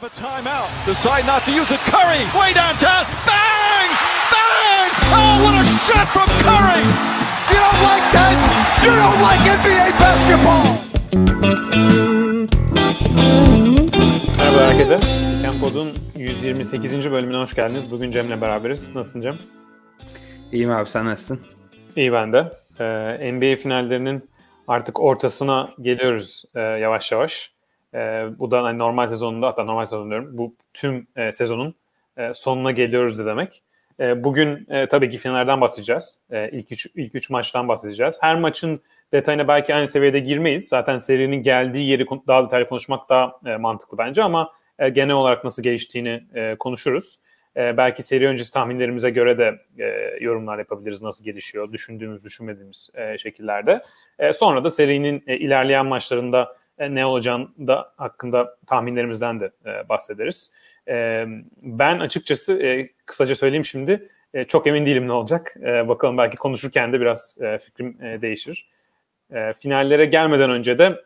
have a timeout. Decide not to use it. Curry, way downtown. Bang! Bang! Oh, what a shot from Curry! You don't like that? You don't like NBA basketball! Merhaba herkese. Kempod'un 128. bölümüne hoş geldiniz. Bugün Cem'le beraberiz. Nasılsın Cem? İyiyim abi sen nasılsın? İyi ben de. Ee, NBA finallerinin artık ortasına geliyoruz e, yavaş yavaş. E, bu da hani normal sezonunda hatta normal sezon diyorum. Bu tüm e, sezonun e, sonuna geliyoruz de demek. E, bugün e, tabii ki finallerden bahsedeceğiz. E, ilk, üç, ilk üç maçtan bahsedeceğiz. Her maçın detayına belki aynı seviyede girmeyiz. Zaten serinin geldiği yeri daha detaylı konuşmak daha e, mantıklı bence ama e, genel olarak nasıl geliştiğini e, konuşuruz. E, belki seri öncesi tahminlerimize göre de e, yorumlar yapabiliriz. Nasıl gelişiyor, düşündüğümüz, düşünmediğimiz e, şekillerde. E, sonra da serinin e, ilerleyen maçlarında e, ne olacağını da hakkında tahminlerimizden de e, bahsederiz. E, ben açıkçası e, kısaca söyleyeyim şimdi e, çok emin değilim ne olacak. E, bakalım belki konuşurken de biraz e, fikrim e, değişir. E, finallere gelmeden önce de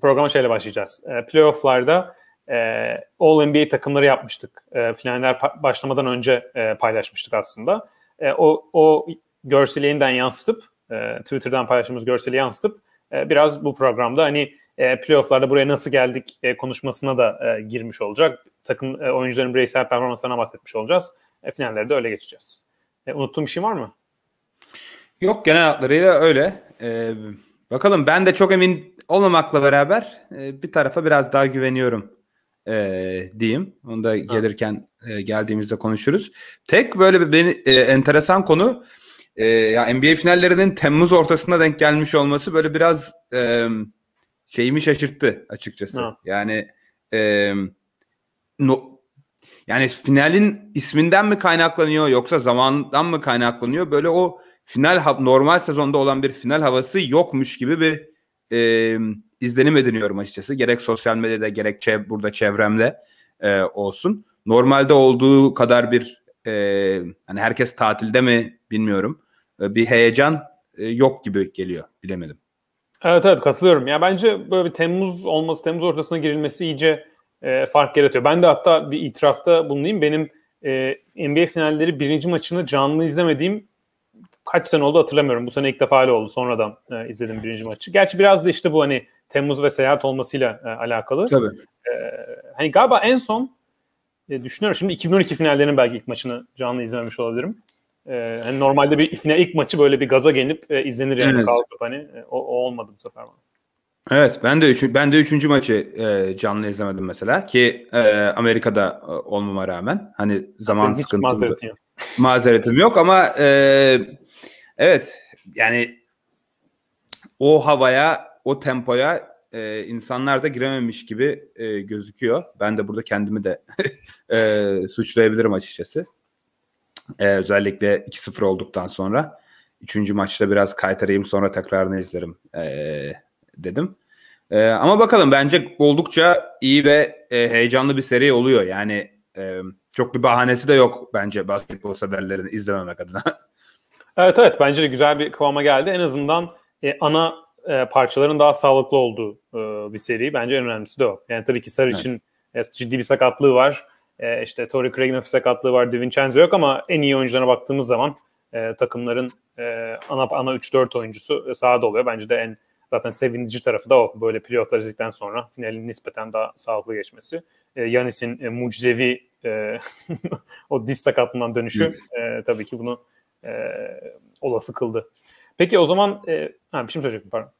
programa şöyle başlayacağız. E, playoff'larda e, All NBA takımları yapmıştık. E, finaller başlamadan önce e, paylaşmıştık aslında. E, o, o görseli yeniden yansıtıp, e, Twitter'dan paylaştığımız görseli yansıtıp e, biraz bu programda hani e, playofflarda buraya nasıl geldik e, konuşmasına da e, girmiş olacak. Takım e, oyuncuların bireysel performanslarına bahsetmiş olacağız. E, finallerde öyle geçeceğiz. E, unuttuğum bir şey var mı? Yok genel hatlarıyla öyle. E, bakalım ben de çok emin olmamakla beraber e, bir tarafa biraz daha güveniyorum e, diyeyim. Onu da gelirken e, geldiğimizde konuşuruz. Tek böyle bir beni, e, enteresan konu e, ya NBA finallerinin Temmuz ortasında denk gelmiş olması böyle biraz e, şeyimi şaşırttı açıkçası. Ha. Yani e, no, yani finalin isminden mi kaynaklanıyor yoksa zamandan mı kaynaklanıyor? Böyle o final normal sezonda olan bir final havası yokmuş gibi bir e, izlenim ediniyorum açıkçası. Gerek sosyal medyada gerek çev burada çevremle e, olsun. Normalde olduğu kadar bir e, hani herkes tatilde mi bilmiyorum. E, bir heyecan e, yok gibi geliyor. Bilemedim. Evet evet katılıyorum. Ya bence böyle bir Temmuz olması, Temmuz ortasına girilmesi iyice e, fark yaratıyor. Ben de hatta bir itirafta bulunayım. Benim e, NBA finalleri birinci maçını canlı izlemediğim kaç sene oldu hatırlamıyorum. Bu sene ilk defa öyle oldu. Sonradan e, izledim birinci maçı. Gerçi biraz da işte bu hani Temmuz ve seyahat olmasıyla e, alakalı. Tabii. E, hani galiba en son e, düşünüyorum. Şimdi 2012 finallerinin belki ilk maçını canlı izlememiş olabilirim. E, hani normalde bir final ilk maçı böyle bir gaza gelip e, izlenir yani evet. kalkıp hani e, o, o olmadı bu sefer bana. Evet ben de üçü, ben de üçüncü maçı e, canlı izlemedim mesela ki e, Amerika'da e, olmama rağmen hani zaman Senin sıkıntılı. Mazeretim yok. mazeretim yok ama e, evet yani o havaya o tempoya e, insanlar da girememiş gibi e, gözüküyor. Ben de burada kendimi de e, suçlayabilirim açıkçası. Ee, özellikle 2-0 olduktan sonra. Üçüncü maçta biraz kaytarayım sonra tekrarını izlerim ee, dedim. Ee, ama bakalım bence oldukça iyi ve e, heyecanlı bir seri oluyor. Yani e, çok bir bahanesi de yok bence basketbol severlerini izlememek adına. evet evet bence de güzel bir kıvama geldi. En azından e, ana e, parçaların daha sağlıklı olduğu e, bir seri. Bence en önemlisi de o. Yani tabii ki Sarı evet. için e, ciddi bir sakatlığı var e, işte Torrey Craig'in hafif sakatlığı var. DiVincenzo yok ama en iyi oyuncularına baktığımız zaman e, takımların e, ana ana 3-4 oyuncusu sahada oluyor. Bence de en zaten sevindirici tarafı da o. Böyle playofflar izledikten sonra finalin nispeten daha sağlıklı geçmesi. E, Yanis'in e, mucizevi e, o diz sakatlığından dönüşü e, tabii ki bunu e, olası kıldı. Peki o zaman e, ha, bir şey mi söyleyecektim pardon.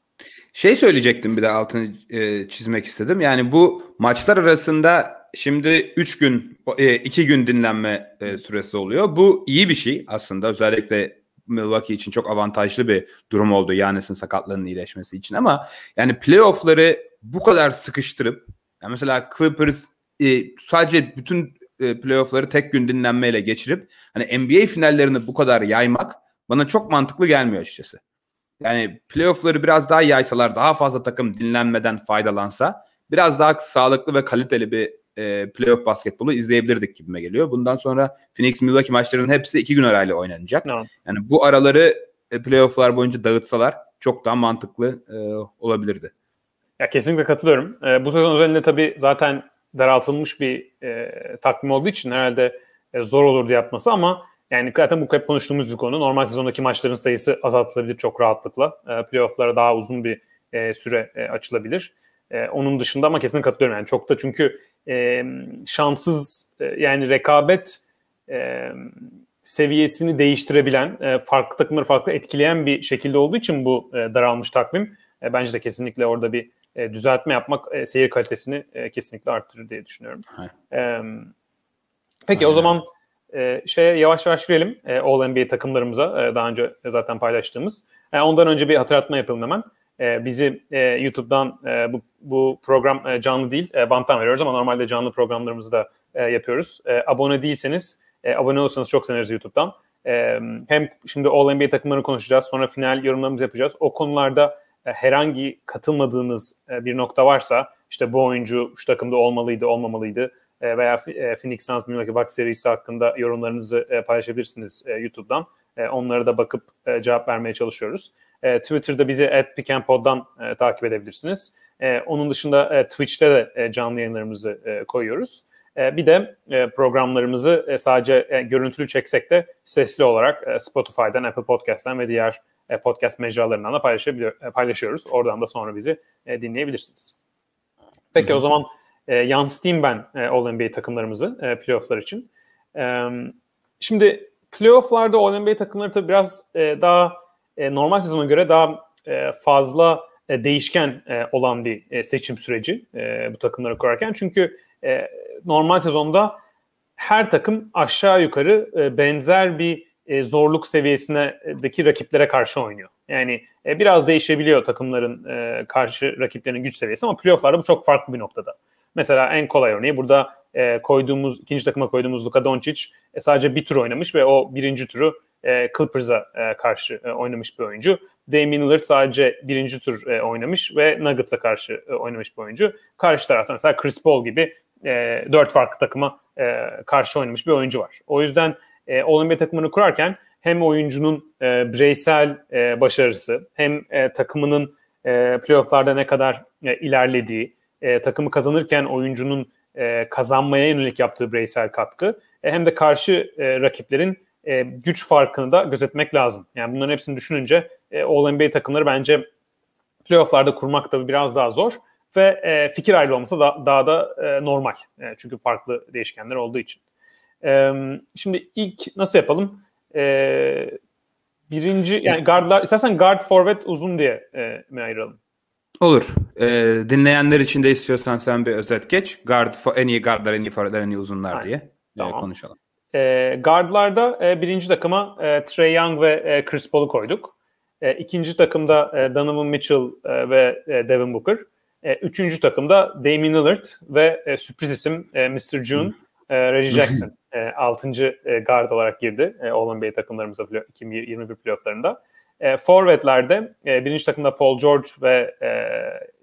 Şey söyleyecektim bir de altını e, çizmek istedim. Yani bu maçlar arasında şimdi 3 gün 2 e, gün dinlenme e, süresi oluyor. Bu iyi bir şey aslında özellikle Milwaukee için çok avantajlı bir durum oldu Yanis'in sakatlığının iyileşmesi için ama yani playoff'ları bu kadar sıkıştırıp yani mesela Clippers e, sadece bütün playoff'ları tek gün dinlenmeyle geçirip hani NBA finallerini bu kadar yaymak bana çok mantıklı gelmiyor açıkçası. Yani playoff'ları biraz daha yaysalar daha fazla takım dinlenmeden faydalansa biraz daha sağlıklı ve kaliteli bir e, playoff basketbolu izleyebilirdik gibime geliyor. Bundan sonra Phoenix Milwaukee maçlarının hepsi iki gün arayla oynanacak. No. Yani bu araları e, playofflar boyunca dağıtsalar çok daha mantıklı e, olabilirdi. Ya kesinlikle katılıyorum. E, bu sezon özelinde tabii zaten daraltılmış bir e, takvim olduğu için herhalde e, zor olurdu yapması ama yani zaten bu hep konuştuğumuz bir konu. Normal sezondaki maçların sayısı azaltılabilir çok rahatlıkla. E, playoff'lara daha uzun bir e, süre e, açılabilir. E, onun dışında ama kesinlikle katılıyorum. Yani çok da çünkü e, şanssız e, yani rekabet e, seviyesini değiştirebilen, e, farklı takımları farklı etkileyen bir şekilde olduğu için bu e, daralmış takvim. E, bence de kesinlikle orada bir e, düzeltme yapmak e, seyir kalitesini e, kesinlikle arttırır diye düşünüyorum. E, peki Aynen. o zaman e, şeye yavaş yavaş girelim e, All NBA takımlarımıza e, daha önce zaten paylaştığımız. E, ondan önce bir hatırlatma yapalım hemen e, bizi e, YouTube'dan e, bu, bu program e, canlı değil, e, banttan veriyoruz ama normalde canlı programlarımızı da e, yapıyoruz. E, abone değilseniz, e, abone olursanız çok seviniriz YouTube'dan. E, hem şimdi All NBA takımlarını konuşacağız, sonra final yorumlarımızı yapacağız. O konularda e, herhangi katılmadığınız e, bir nokta varsa, işte bu oyuncu şu takımda olmalıydı, olmamalıydı e, veya e, Phoenix Suns Milwaukee Bucks serisi hakkında yorumlarınızı e, paylaşabilirsiniz e, YouTube'dan. E, onlara da bakıp e, cevap vermeye çalışıyoruz. E, Twitter'da bizi at pikenpod'dan e, takip edebilirsiniz. E, onun dışında e, Twitch'te de e, canlı yayınlarımızı e, koyuyoruz. E, bir de e, programlarımızı e, sadece e, görüntülü çeksek de sesli olarak e, Spotify'dan, Apple Podcast'ten ve diğer e, podcast mecralarından da e, paylaşıyoruz. Oradan da sonra bizi e, dinleyebilirsiniz. Peki hmm. o zaman e, yansıtayım ben e, All NBA takımlarımızı e, playofflar için. E, şimdi playofflarda All NBA takımları tabii biraz e, daha e, normal sezona göre daha e, fazla e, değişken olan bir seçim süreci bu takımları kurarken. Çünkü normal sezonda her takım aşağı yukarı benzer bir e, zorluk seviyesindeki rakiplere karşı oynuyor. Yani biraz değişebiliyor takımların karşı rakiplerinin güç seviyesi ama playofflarda bu çok farklı bir noktada. Mesela en kolay örneği burada koyduğumuz ikinci takıma koyduğumuz Luka Doncic sadece bir tur oynamış ve o birinci turu e, Clippers'a e, karşı e, oynamış bir oyuncu. Damian Lillard sadece birinci tur e, oynamış ve Nuggets'a karşı e, oynamış bir oyuncu. Karşı tarafta mesela Chris Paul gibi e, dört farklı takıma e, karşı oynamış bir oyuncu var. O yüzden e, all takımını kurarken hem oyuncunun e, bireysel e, başarısı hem e, takımının e, playofflarda ne kadar e, ilerlediği, e, takımı kazanırken oyuncunun e, kazanmaya yönelik yaptığı bireysel katkı e, hem de karşı e, rakiplerin e, güç farkını da gözetmek lazım. Yani bunların hepsini düşününce e, All NBA takımları bence playofflarda kurmak da biraz daha zor ve e, fikir ayrılığı olması da, daha da e, normal. E, çünkü farklı değişkenler olduğu için. E, şimdi ilk nasıl yapalım? E, birinci yani guardlar istersen guard forvet uzun diye e, mi ayıralım? Olur. E, dinleyenler için de istiyorsan sen bir özet geç. Guard en iyi guardlar, en iyi forvetler, en iyi uzunlar Aynen. diye e, tamam. e, konuşalım. E, guardlarda e, birinci takıma e, Trey Young ve e, Chris Paul'u koyduk. E, ikinci takımda e, Donovan Mitchell e, ve e, Devin Booker. E, üçüncü takımda Damian Lillard ve e, sürpriz isim e, Mr. June, e, Reggie Jackson. E, altıncı e, guard olarak girdi e, All-NBA takımlarımıza 2021 playofflarında. E, forvetlerde e, birinci takımda Paul George ve e,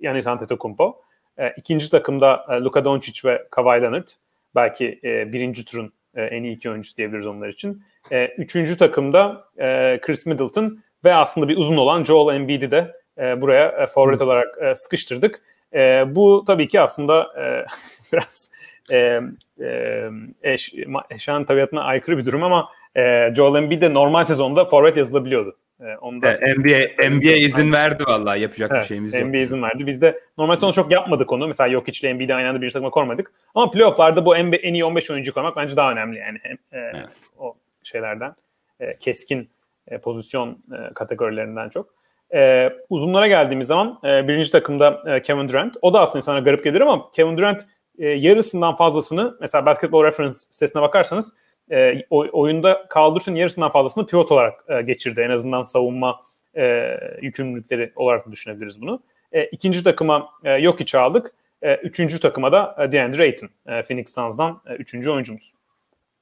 Yanis Antetokounmpo. E, İkinci takımda e, Luka Doncic ve Kawhi Leonard. Belki e, birinci turun e, en iyi iki oyuncusu diyebiliriz onlar için. E, üçüncü takımda e, Chris Middleton ve aslında bir uzun olan Joel Embiid'i de e, buraya e, forvet hmm. olarak e, sıkıştırdık. E, bu tabii ki aslında e, biraz e, e, eş, eşan tabiatına aykırı bir durum ama e, Joel Embiid de normal sezonda forvet yazılabiliyordu. E, onu e, NBA, NBA izin verdi vallahi yapacak evet, bir şeyimiz yok. NBA izin verdi. Biz de normal son çok yapmadık onu. Mesela yok içle NBA'de aynı anda bir takıma kormadık Ama playofflarda bu NBA, en iyi 15 oyuncu koymak bence daha önemli yani. Hem, e, evet. O şeylerden e, keskin e, pozisyon e, kategorilerinden çok. E, uzunlara geldiğimiz zaman e, birinci takımda e, Kevin Durant. O da aslında insana garip gelir ama Kevin Durant e, yarısından fazlasını mesela Basketball Reference sitesine bakarsanız e, oyunda kaldırsın yarısından fazlasını pivot olarak e, geçirdi. En azından savunma e, yükümlülükleri olarak düşünebiliriz bunu. E, ikinci takıma e, Jokic aldık. E, üçüncü takıma da e, DeAndre Ayton. E, Phoenix Suns'dan e, üçüncü oyuncumuz.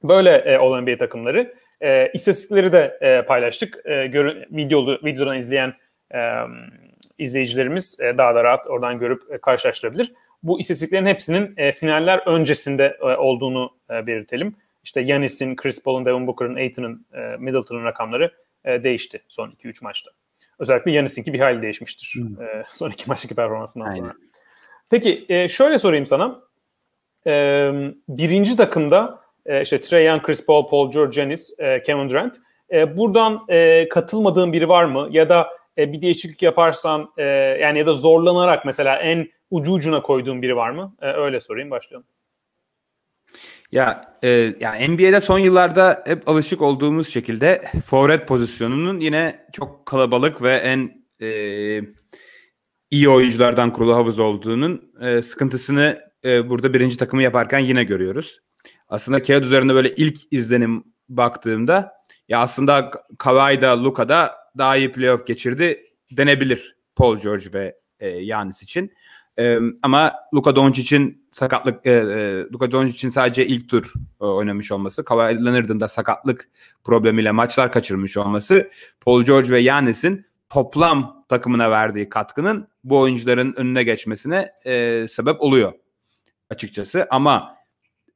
Böyle e, olan NBA takımları. E, istatistikleri de e, paylaştık. E, görün, videolu, videodan izleyen e, izleyicilerimiz e, daha da rahat oradan görüp e, karşılaştırabilir. Bu istatistiklerin hepsinin e, finaller öncesinde e, olduğunu e, belirtelim işte Yanis'in, Chris Paul'un, Devin Booker'ın, Aiton'un, e, Middleton'ın rakamları e, değişti son 2-3 maçta. Özellikle Yanis'inki bir hayli değişmiştir hmm. e, son iki maçtaki performansından Aynen. sonra. Peki e, şöyle sorayım sana. E, birinci takımda e, işte Trey Young, Chris Paul, Paul George, Yanis, e, Kevin Durant. E, buradan e, katılmadığın biri var mı? Ya da e, bir değişiklik yaparsan e, yani ya da zorlanarak mesela en ucu ucuna koyduğun biri var mı? E, öyle sorayım başlayalım. Ya e, yani NBA'de son yıllarda hep alışık olduğumuz şekilde forward pozisyonunun yine çok kalabalık ve en e, iyi oyunculardan kurulu havuz olduğunun e, sıkıntısını e, burada birinci takımı yaparken yine görüyoruz. Aslında kağıt üzerinde böyle ilk izlenim baktığımda ya aslında Kawhi da Luka da daha iyi playoff geçirdi denebilir Paul George ve e, Giannis için. E, ama Luka Doncic'in sakatlık e, e, Luka Doncic'in sadece ilk tur e, oynamış olması, Kawhi Leonard'ın da sakatlık problemiyle maçlar kaçırmış olması, Paul George ve Yanis'in toplam takımına verdiği katkının bu oyuncuların önüne geçmesine e, sebep oluyor açıkçası. Ama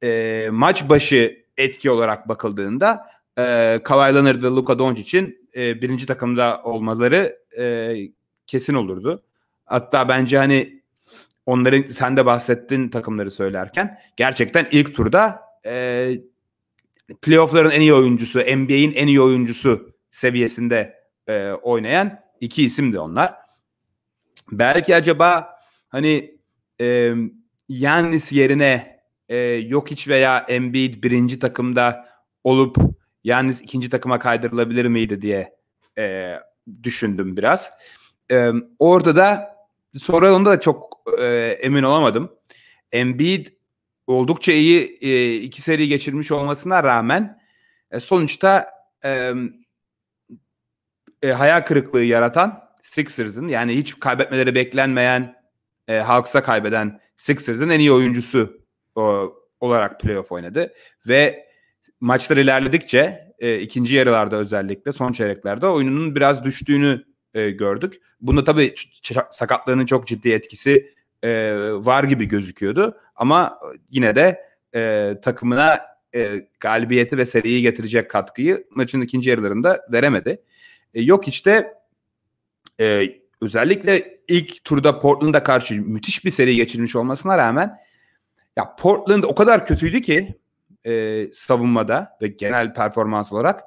e, maç başı etki olarak bakıldığında e, Kawhi Leonard ve Luka Doncic'in e, birinci takımda olmaları e, kesin olurdu. Hatta bence hani onların sen de bahsettin takımları söylerken gerçekten ilk turda e, playoffların en iyi oyuncusu, NBA'in en iyi oyuncusu seviyesinde e, oynayan iki isim de onlar. Belki acaba hani e, Yannis yerine e, Jokic veya Embiid birinci takımda olup Yannis ikinci takıma kaydırılabilir miydi diye e, düşündüm biraz. E, orada da sonra onda da çok e, emin olamadım. Embiid oldukça iyi e, iki seri geçirmiş olmasına rağmen e, sonuçta e, e, hayal kırıklığı yaratan Sixers'ın yani hiç kaybetmeleri beklenmeyen e, Hawks'a kaybeden Sixers'ın en iyi oyuncusu o, olarak playoff oynadı ve maçlar ilerledikçe e, ikinci yarılarda özellikle son çeyreklerde oyununun biraz düştüğünü e, gördük. Bunda tabii sakatlığının çok ciddi etkisi e, var gibi gözüküyordu. Ama e, yine de e, takımına e, galibiyeti ve seriyi getirecek katkıyı maçın ikinci yarılarında veremedi. E, yok işte e, özellikle ilk turda Portland'a karşı müthiş bir seri geçirmiş olmasına rağmen ya Portland o kadar kötüydü ki e, savunmada ve genel performans olarak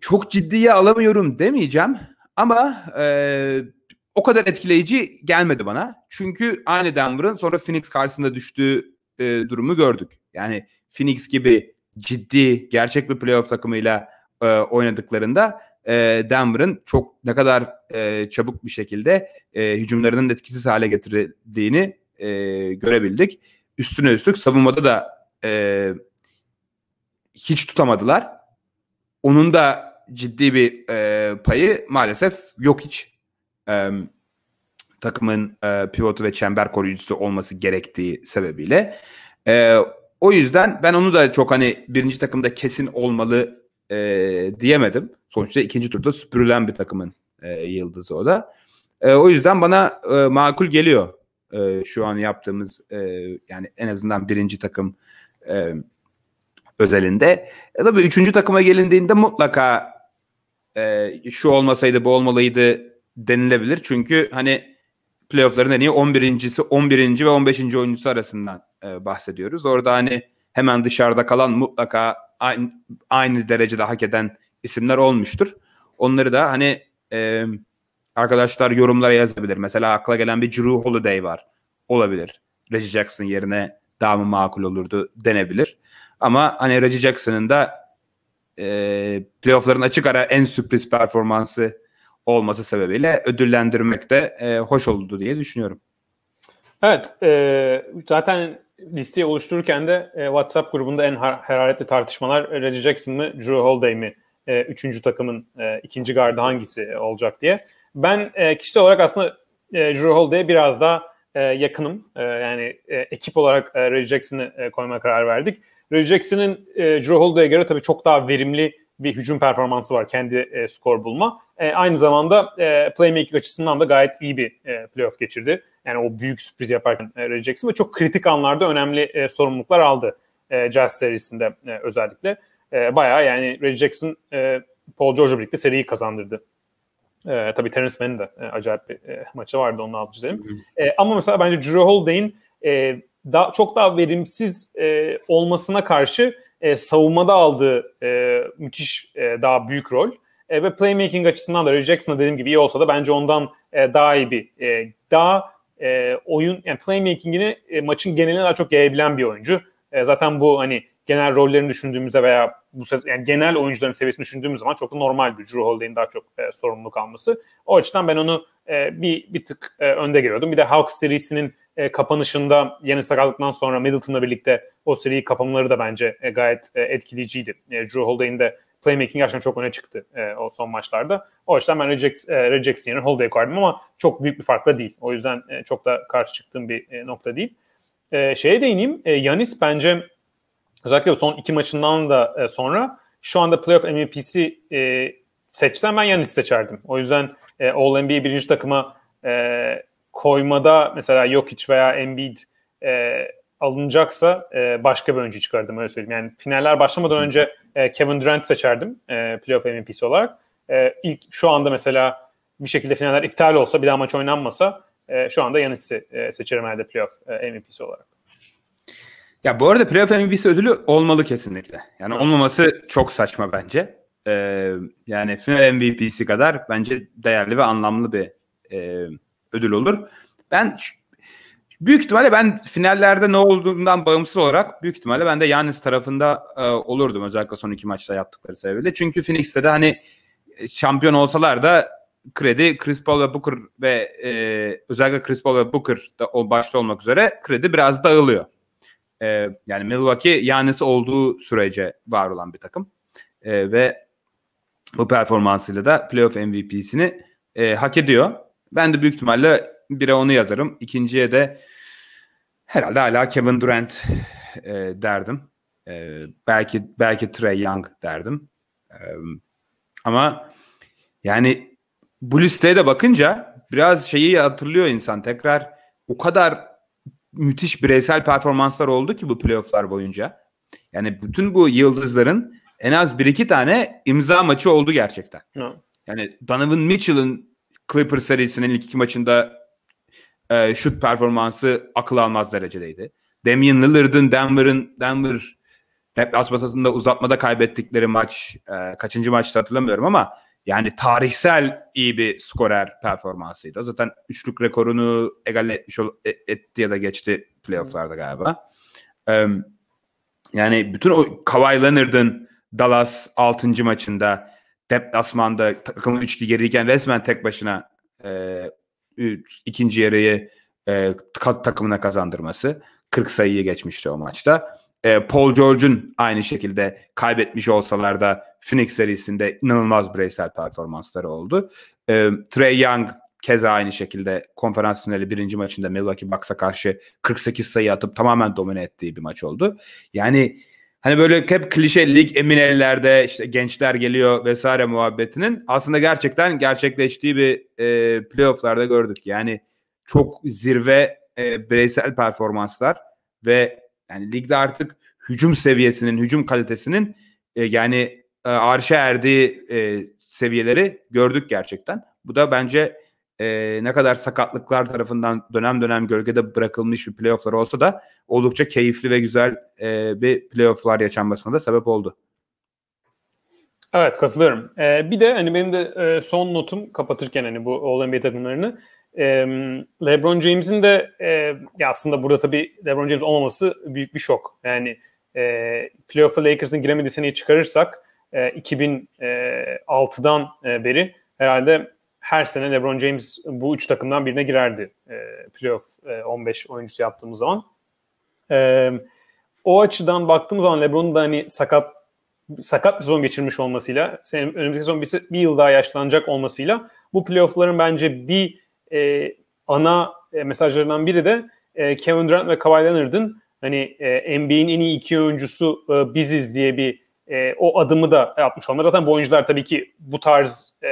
çok ciddiye alamıyorum demeyeceğim ama e, o kadar etkileyici gelmedi bana. Çünkü aynı Denver'ın sonra Phoenix karşısında düştüğü e, durumu gördük. Yani Phoenix gibi ciddi, gerçek bir playoff takımıyla e, oynadıklarında e, Denver'ın çok ne kadar e, çabuk bir şekilde e, hücumlarının etkisiz hale getirdiğini e, görebildik. Üstüne üstlük savunmada da e, hiç tutamadılar. Onun da ciddi bir e, payı maalesef yok hiç e, takımın e, pivotu ve çember koruyucusu olması gerektiği sebebiyle. E, o yüzden ben onu da çok hani birinci takımda kesin olmalı e, diyemedim. Sonuçta ikinci turda süpürülen bir takımın e, yıldızı o da. E, o yüzden bana e, makul geliyor e, şu an yaptığımız e, yani en azından birinci takım e, özelinde. E, tabii üçüncü takıma gelindiğinde mutlaka e, şu olmasaydı bu olmalıydı denilebilir. Çünkü hani playoffların en iyi 11.si 11. ve 15. oyuncusu arasından e, bahsediyoruz. Orada hani hemen dışarıda kalan mutlaka aynı, aynı derecede hak eden isimler olmuştur. Onları da hani e, arkadaşlar yorumlara yazabilir. Mesela akla gelen bir Drew Holiday var. Olabilir. Reggie Jackson yerine daha mı makul olurdu denebilir. Ama hani Reggie Jackson'ın da e, playoffların açık ara en sürpriz performansı olması sebebiyle ödüllendirmek de e, hoş oldu diye düşünüyorum. Evet, e, zaten listeyi oluştururken de e, WhatsApp grubunda en hararetli tartışmalar e, Reggie Jackson mı, Drew Holiday mi, e, üçüncü takımın e, ikinci gardı hangisi e, olacak diye. Ben e, kişisel olarak aslında e, Drew Holiday'e biraz daha e, yakınım. E, yani e, ekip olarak e, Reggie Jackson'ı e, koymaya karar verdik. Reggie Jackson'ın e, Drew Holiday'e göre tabii çok daha verimli bir hücum performansı var kendi e, skor bulma. E, aynı zamanda e, playmaking açısından da gayet iyi bir e, playoff geçirdi. Yani o büyük sürpriz yaparken e, Jackson ve çok kritik anlarda önemli e, sorumluluklar aldı e, Jazz serisinde e, özellikle. E, bayağı yani Reggie Jackson e, Paul George'la birlikte seriyi kazandırdı. E, tabii Terence Mann'in de e, acayip bir e, maçı vardı onun altı çizelim. E, ama mesela bence Drew Holiday'in e, daha, çok daha verimsiz e, olmasına karşı e, savunmada aldığı e, müthiş e, daha büyük rol. E, ve playmaking açısından da Ray Jackson'a dediğim gibi iyi olsa da bence ondan e, daha iyi bir, e, daha e, oyun, yani playmakingini e, maçın geneline daha çok yayabilen bir oyuncu. E, zaten bu hani genel rollerini düşündüğümüzde veya bu ses, yani genel oyuncuların seviyesini düşündüğümüz zaman çok da normal bir Drew Holiday'in daha çok e, sorumluluk alması. O açıdan ben onu e, bir bir tık e, önde görüyordum. Bir de Hawks serisinin e, kapanışında yeni sakatlıktan sonra Middleton'la birlikte o seri kapanmaları da bence e, gayet e, etkileyiciydi. E, Drew Holiday'in de playmaking gerçekten çok öne çıktı e, o son maçlarda. O yüzden ben Regex, e, Regex'in yerine ama çok büyük bir farkla değil. O yüzden e, çok da karşı çıktığım bir e, nokta değil. E, şeye değineyim. E, Yanis bence özellikle son iki maçından da e, sonra şu anda playoff MVP'si e, seçsem ben Yanis seçerdim. O yüzden e, All-NBA birinci takıma e, koymada mesela yok iç veya Embiid e, alınacaksa e, başka bir oyuncu çıkardım öyle söyleyeyim. Yani finaller başlamadan önce e, Kevin Durant seçerdim e, playoff MVP'si olarak. E, ilk şu anda mesela bir şekilde finaller iptal olsa bir daha maç oynanmasa e, şu anda Yanis'i e, seçerim herhalde playoff e, MVP'si olarak. Ya bu arada playoff MVP'si ödülü olmalı kesinlikle. Yani Hı. olmaması çok saçma bence. Ee, yani final MVP'si kadar bence değerli ve anlamlı bir e, ödül olur. Ben büyük ihtimalle ben finallerde ne olduğundan bağımsız olarak büyük ihtimalle ben de Yannis tarafında e, olurdum özellikle son iki maçta yaptıkları sebebiyle. Çünkü Phoenix'te de hani e, şampiyon olsalar da kredi Chris Paul ve Booker ve e, özellikle Chris Paul ve Booker da o başta olmak üzere kredi biraz dağılıyor. E, yani Milwaukee Yannis olduğu sürece var olan bir takım. E, ve bu performansıyla da playoff MVP'sini e, hak ediyor. Ben de büyük ihtimalle bire onu yazarım. İkinciye de herhalde hala Kevin Durant e, derdim. E, belki belki Trey Young derdim. E, ama yani bu listeye de bakınca biraz şeyi hatırlıyor insan tekrar o kadar müthiş bireysel performanslar oldu ki bu playofflar boyunca. Yani bütün bu yıldızların en az bir iki tane imza maçı oldu gerçekten. No. Yani Donovan Mitchell'ın Clippers serisinin ilk iki maçında e, şut performansı akıl almaz derecedeydi. Damian Lillard'ın Denver'ın Denver deplasmasında uzatmada kaybettikleri maç e, kaçıncı maçtı hatırlamıyorum ama yani tarihsel iyi bir skorer performansıydı. Zaten üçlük rekorunu egal etmiş ol, e, etti ya da geçti playofflarda galiba. E, yani bütün o Kawhi Leonard'ın Dallas 6. maçında deplasmanda takımın üçlü geriyken resmen tek başına e, üç, ikinci yarıyı e, kaz, takımına kazandırması. 40 sayıyı geçmişti o maçta. E, Paul George'un aynı şekilde kaybetmiş olsalar da Phoenix serisinde inanılmaz bireysel performansları oldu. E, Trey Young keza aynı şekilde konferans finali birinci maçında Milwaukee Bucks'a karşı 48 sayı atıp tamamen domine ettiği bir maç oldu. Yani hani böyle hep klişe lig emin ellerde işte gençler geliyor vesaire muhabbetinin aslında gerçekten gerçekleştiği bir e, playofflarda gördük. Yani çok zirve e, bireysel performanslar ve yani ligde artık hücum seviyesinin, hücum kalitesinin e, yani e, arşa erdiği e, seviyeleri gördük gerçekten. Bu da bence e, ne kadar sakatlıklar tarafından dönem dönem gölgede bırakılmış bir playofflar olsa da oldukça keyifli ve güzel e, bir playofflar yaşanmasına da sebep oldu. Evet katılıyorum. Ee, bir de hani benim de e, son notum kapatırken hani bu All NBA takımlarını e, LeBron James'in de e, ya aslında burada tabii LeBron James olmaması büyük bir şok. Yani e, playoff'a Lakers'ın giremediği seneyi çıkarırsak e, 2006'dan e, e, beri herhalde her sene LeBron James bu üç takımdan birine girerdi e, playoff e, 15 oyuncusu yaptığımız zaman. E, o açıdan baktığımız zaman LeBron'un da hani sakat sakat bir sezon geçirmiş olmasıyla, senin önümüzdeki sezon bir, bir yıl daha yaşlanacak olmasıyla bu playoffların bence bir e, ana e, mesajlarından biri de e, Kevin Durant ve Kawhi Leonard'ın hani e, NBA'in en iyi iki oyuncusu e, biziz diye bir e, o adımı da yapmış olmalı. Zaten bu oyuncular tabii ki bu tarz e,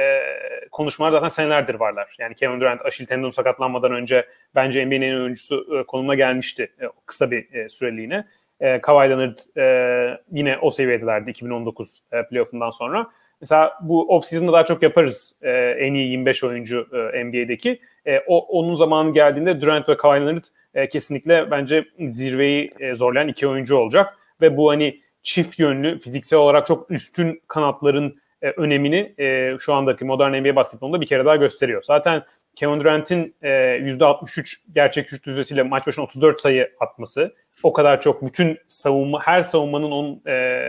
konuşmalar zaten senelerdir varlar. Yani Kevin Durant Aşil tendon sakatlanmadan önce bence NBA'nin en oyuncusu e, konumuna gelmişti e, kısa bir e, süreliğine. E, Kawhi Leonard e, yine o seviyedelerdi 2019 e, playoff'undan sonra. Mesela bu off-season'da daha çok yaparız e, en iyi 25 oyuncu e, NBA'deki. E, o, onun zamanı geldiğinde Durant ve Kawhi Leonard e, kesinlikle bence zirveyi e, zorlayan iki oyuncu olacak. Ve bu hani çift yönlü fiziksel olarak çok üstün kanatların e, önemini e, şu andaki modern NBA basketbolunda bir kere daha gösteriyor. Zaten Kevin Durant'in e, %63 gerçek şut düzesiyle maç başına 34 sayı atması o kadar çok bütün savunma her savunmanın onun e,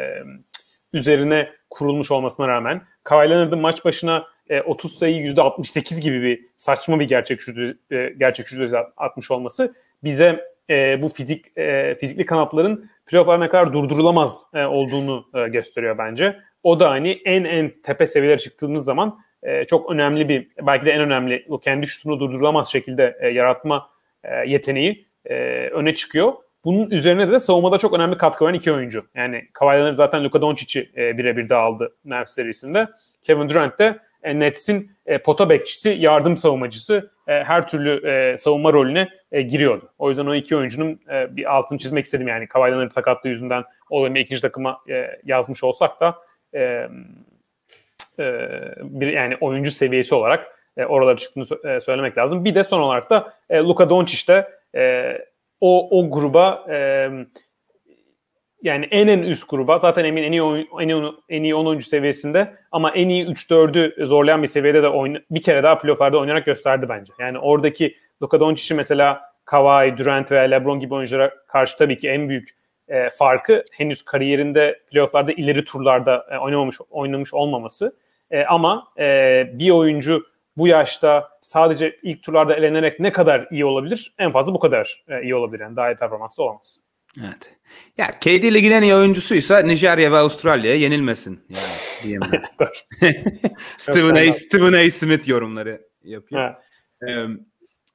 üzerine kurulmuş olmasına rağmen Kawhi Leonard'ın maç başına e, 30 sayı %68 gibi bir saçma bir gerçek şut e, gerçek şut düzesi atmış olması bize e, bu fizik e, fizikli kanatların playoff'lara ne kadar durdurulamaz e, olduğunu e, gösteriyor bence. O da hani en en tepe seviyelere çıktığımız zaman e, çok önemli bir belki de en önemli o kendi şutunu durdurulamaz şekilde e, yaratma e, yeteneği e, öne çıkıyor. Bunun üzerine de savunmada çok önemli katkı veren iki oyuncu. Yani Kawhi zaten Luka Doncic'i e, birebir dağıldı Mavs serisinde. Kevin Durant de e, Nets'in e, pota bekçisi, yardım savunmacısı. E, her türlü e, savunma rolüne e, giriyordu. O yüzden o iki oyuncunun e, bir altını çizmek istedim yani Kawhi sakatlığı yüzünden olayı ikinci takıma e, yazmış olsak da e, e, bir yani oyuncu seviyesi olarak e, oralara çıktığını e, söylemek lazım. Bir de son olarak da e, Luka Doncic de e, o o gruba e, yani en en üst gruba zaten emin en iyi oyun, en iyi, en iyi 10 oyuncu seviyesinde ama en iyi 3-4'ü zorlayan bir seviyede de oyna, bir kere daha playoff'larda oynayarak gösterdi bence. Yani oradaki Luka Doncic'i mesela Kawhi, Durant veya LeBron gibi oyunculara karşı tabii ki en büyük e, farkı henüz kariyerinde playofflarda ileri turlarda e, oynamamış oynamış olmaması. E, ama e, bir oyuncu bu yaşta sadece ilk turlarda elenerek ne kadar iyi olabilir? En fazla bu kadar e, iyi olabilir. Yani daha iyi performans da olamaz. Evet. Ya KD Ligi'nin en iyi oyuncusuysa Nijerya ve Avustralya'ya yenilmesin. Yani diyemem. Stephen, A, Stephen A. Smith yorumları yapıyor. Evet. Um,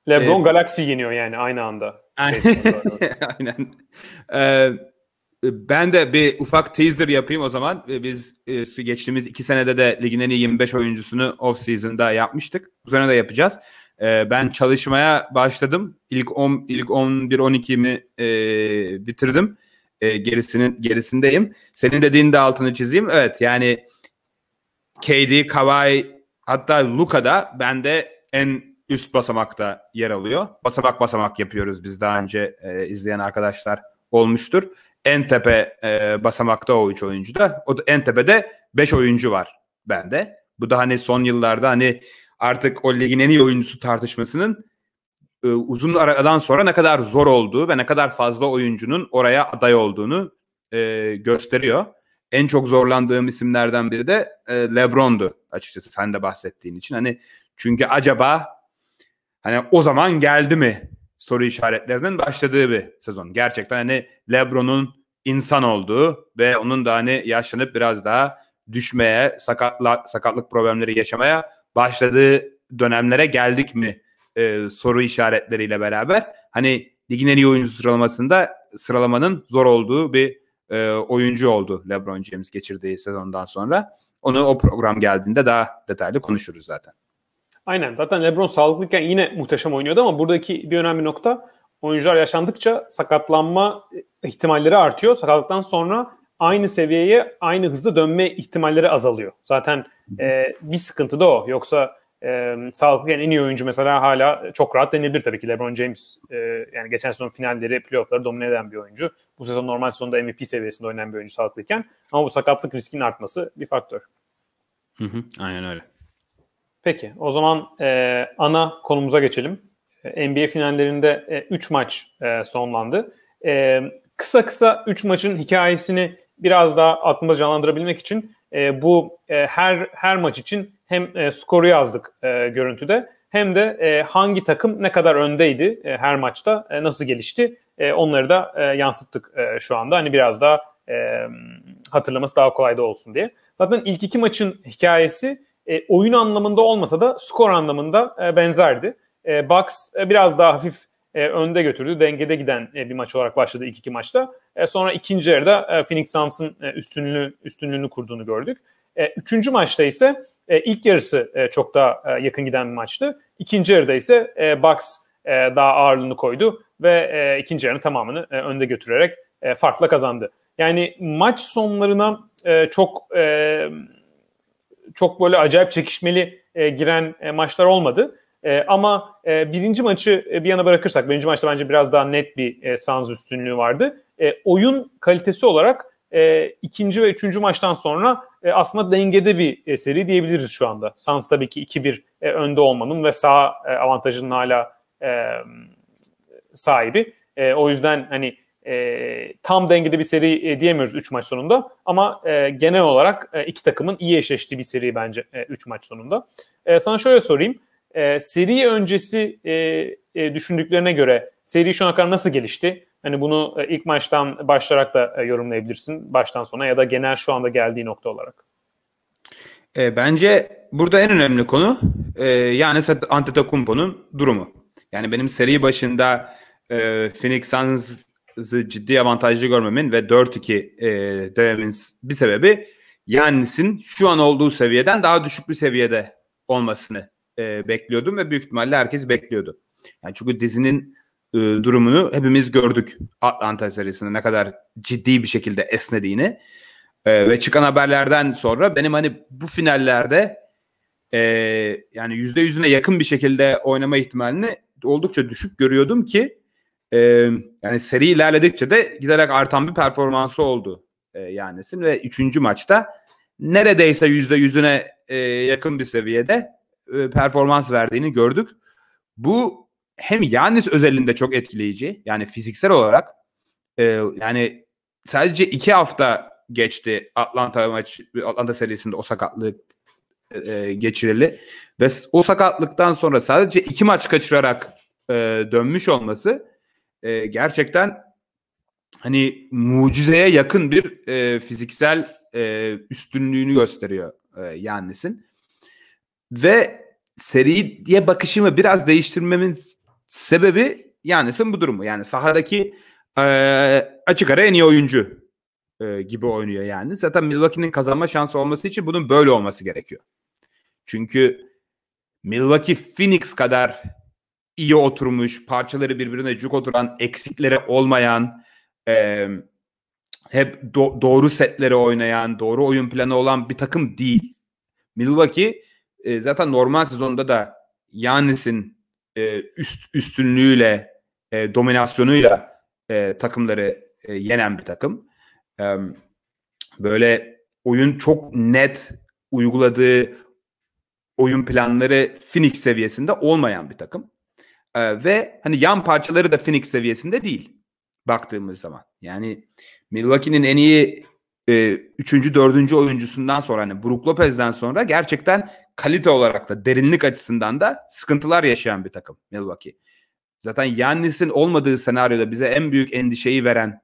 LeBron ee, Galaxy yeniyor yani aynı anda. Şey Aynen. Ee, ben de bir ufak teaser yapayım o zaman. Ee, biz e, geçtiğimiz iki senede de ligin en iyi 25 oyuncusunu off-season'da yapmıştık. Bu sene de yapacağız. Ee, ben çalışmaya başladım. İlk 10 ilk 11 12'mi e, bitirdim. E, gerisinin gerisindeyim. Senin dediğin de altını çizeyim. Evet yani KD, Kawhi hatta Luka da bende en üst basamakta yer alıyor. Basamak basamak yapıyoruz biz daha önce e, izleyen arkadaşlar olmuştur. En tepe e, basamakta o 3 oyuncu da. O da en tepede 5 oyuncu var bende. Bu da hani son yıllarda hani artık o ligin en iyi oyuncusu tartışmasının e, uzun aradan sonra ne kadar zor olduğu ve ne kadar fazla oyuncunun oraya aday olduğunu e, gösteriyor. En çok zorlandığım isimlerden biri de e, LeBron'du açıkçası sen de bahsettiğin için. Hani çünkü acaba hani o zaman geldi mi soru işaretlerinin başladığı bir sezon. Gerçekten hani LeBron'un insan olduğu ve onun da hani yaşlanıp biraz daha düşmeye, sakatla, sakatlık problemleri yaşamaya başladığı dönemlere geldik mi e, soru işaretleriyle beraber hani ligin en iyi oyuncusu sıralamasında sıralamanın zor olduğu bir e, oyuncu oldu LeBron James geçirdiği sezondan sonra. Onu o program geldiğinde daha detaylı konuşuruz zaten. Aynen zaten LeBron sağlıklıyken yine muhteşem oynuyordu ama buradaki bir önemli nokta oyuncular yaşandıkça sakatlanma ihtimalleri artıyor. Sakatlıktan sonra aynı seviyeye aynı hızda dönme ihtimalleri azalıyor. Zaten e, bir sıkıntı da o. Yoksa e, sağlıklıyken en iyi oyuncu mesela hala çok rahat denilebilir tabii ki LeBron James. E, yani geçen sezon finalleri, playoffları domine eden bir oyuncu. Bu sezon normal sezonda MVP seviyesinde oynayan bir oyuncu sağlıklıyken. Ama bu sakatlık riskinin artması bir faktör. Hı hı, aynen öyle. Peki o zaman e, ana konumuza geçelim. E, NBA finallerinde e, maç e, sonlandı. E, kısa kısa 3 maçın hikayesini biraz daha aklımda canlandırabilmek için e, bu e, her her maç için hem e, skoru yazdık e, görüntüde hem de e, hangi takım ne kadar öndeydi e, her maçta e, nasıl gelişti e, onları da e, yansıttık e, şu anda. Hani biraz daha e, hatırlaması daha kolay da olsun diye. Zaten ilk iki maçın hikayesi e, oyun anlamında olmasa da skor anlamında e, benzerdi. E, Bucks e, biraz daha hafif e, önde götürdü. Dengede giden e, bir maç olarak başladı ilk iki maçta. E, sonra ikinci yarıda e, Phoenix Suns'ın e, üstünlüğü, üstünlüğünü kurduğunu gördük. E, üçüncü maçta ise e, ilk yarısı e, çok daha e, yakın giden bir maçtı. İkinci yarıda ise e, Bucks e, daha ağırlığını koydu ve e, ikinci yarının tamamını e, önde götürerek e, farkla kazandı. Yani maç sonlarına e, çok e, çok böyle acayip çekişmeli e, giren e, maçlar olmadı. E, ama e, birinci maçı e, bir yana bırakırsak, birinci maçta bence biraz daha net bir e, Suns üstünlüğü vardı. E, oyun kalitesi olarak e, ikinci ve üçüncü maçtan sonra e, aslında dengede bir e, seri diyebiliriz şu anda. Sans tabii ki 2-1 e, önde olmanın ve sağ e, avantajının hala e, sahibi. E, o yüzden hani e, tam dengede bir seri e, diyemiyoruz 3 maç sonunda ama e, genel olarak e, iki takımın iyi eşleştiği bir seri bence 3 e, üç maç sonunda. E, sana şöyle sorayım. E, seri öncesi e, e, düşündüklerine göre seri şu ana kadar nasıl gelişti? Hani bunu e, ilk maçtan başlayarak da e, yorumlayabilirsin baştan sona ya da genel şu anda geldiği nokta olarak. E, bence burada en önemli konu e, yani Antetokounmpo'nun durumu. Yani benim seri başında e, Phoenix Suns ciddi avantajlı görmemin ve 4-2 e, dememin bir sebebi Yannis'in şu an olduğu seviyeden daha düşük bir seviyede olmasını e, bekliyordum ve büyük ihtimalle herkes bekliyordu. Yani çünkü dizinin e, durumunu hepimiz gördük Atlanta serisinde ne kadar ciddi bir şekilde esnediğini e, ve çıkan haberlerden sonra benim hani bu finallerde e, yani yüzde yüzüne yakın bir şekilde oynama ihtimalini oldukça düşük görüyordum ki e, yani seri ilerledikçe de giderek artan bir performansı oldu e, Yanis'in ve üçüncü maçta neredeyse yüzde yüzüne e, yakın bir seviyede e, performans verdiğini gördük. Bu hem Yanis özelinde çok etkileyici yani fiziksel olarak e, yani sadece iki hafta geçti Atlanta maç Atlanta serisinde o sakatlık e, e geçirili ve o sakatlıktan sonra sadece iki maç kaçırarak e, dönmüş olması e, gerçekten hani mucizeye yakın bir e, fiziksel e, üstünlüğünü gösteriyor e, Yannis'in. Ve seriye bakışımı biraz değiştirmemin sebebi Yannis'in bu durumu. Yani sahadaki e, açık ara en iyi oyuncu e, gibi oynuyor yani. Zaten Milwaukee'nin kazanma şansı olması için bunun böyle olması gerekiyor. Çünkü Milwaukee Phoenix kadar iyi oturmuş, parçaları birbirine cuk oturan, eksiklere olmayan, e, hep do- doğru setleri oynayan, doğru oyun planı olan bir takım değil. Milwaukee e, zaten normal sezonda da Yanis'in e, üst üstünlüğüyle, e, dominasyonuyla e, takımları e, yenen bir takım. E, böyle oyun çok net uyguladığı oyun planları Phoenix seviyesinde olmayan bir takım. Ee, ve hani yan parçaları da Phoenix seviyesinde değil baktığımız zaman. Yani Milwaukee'nin en iyi e, üçüncü, dördüncü oyuncusundan sonra hani Brook Lopez'den sonra gerçekten kalite olarak da derinlik açısından da sıkıntılar yaşayan bir takım Milwaukee. Zaten Yannis'in olmadığı senaryoda bize en büyük endişeyi veren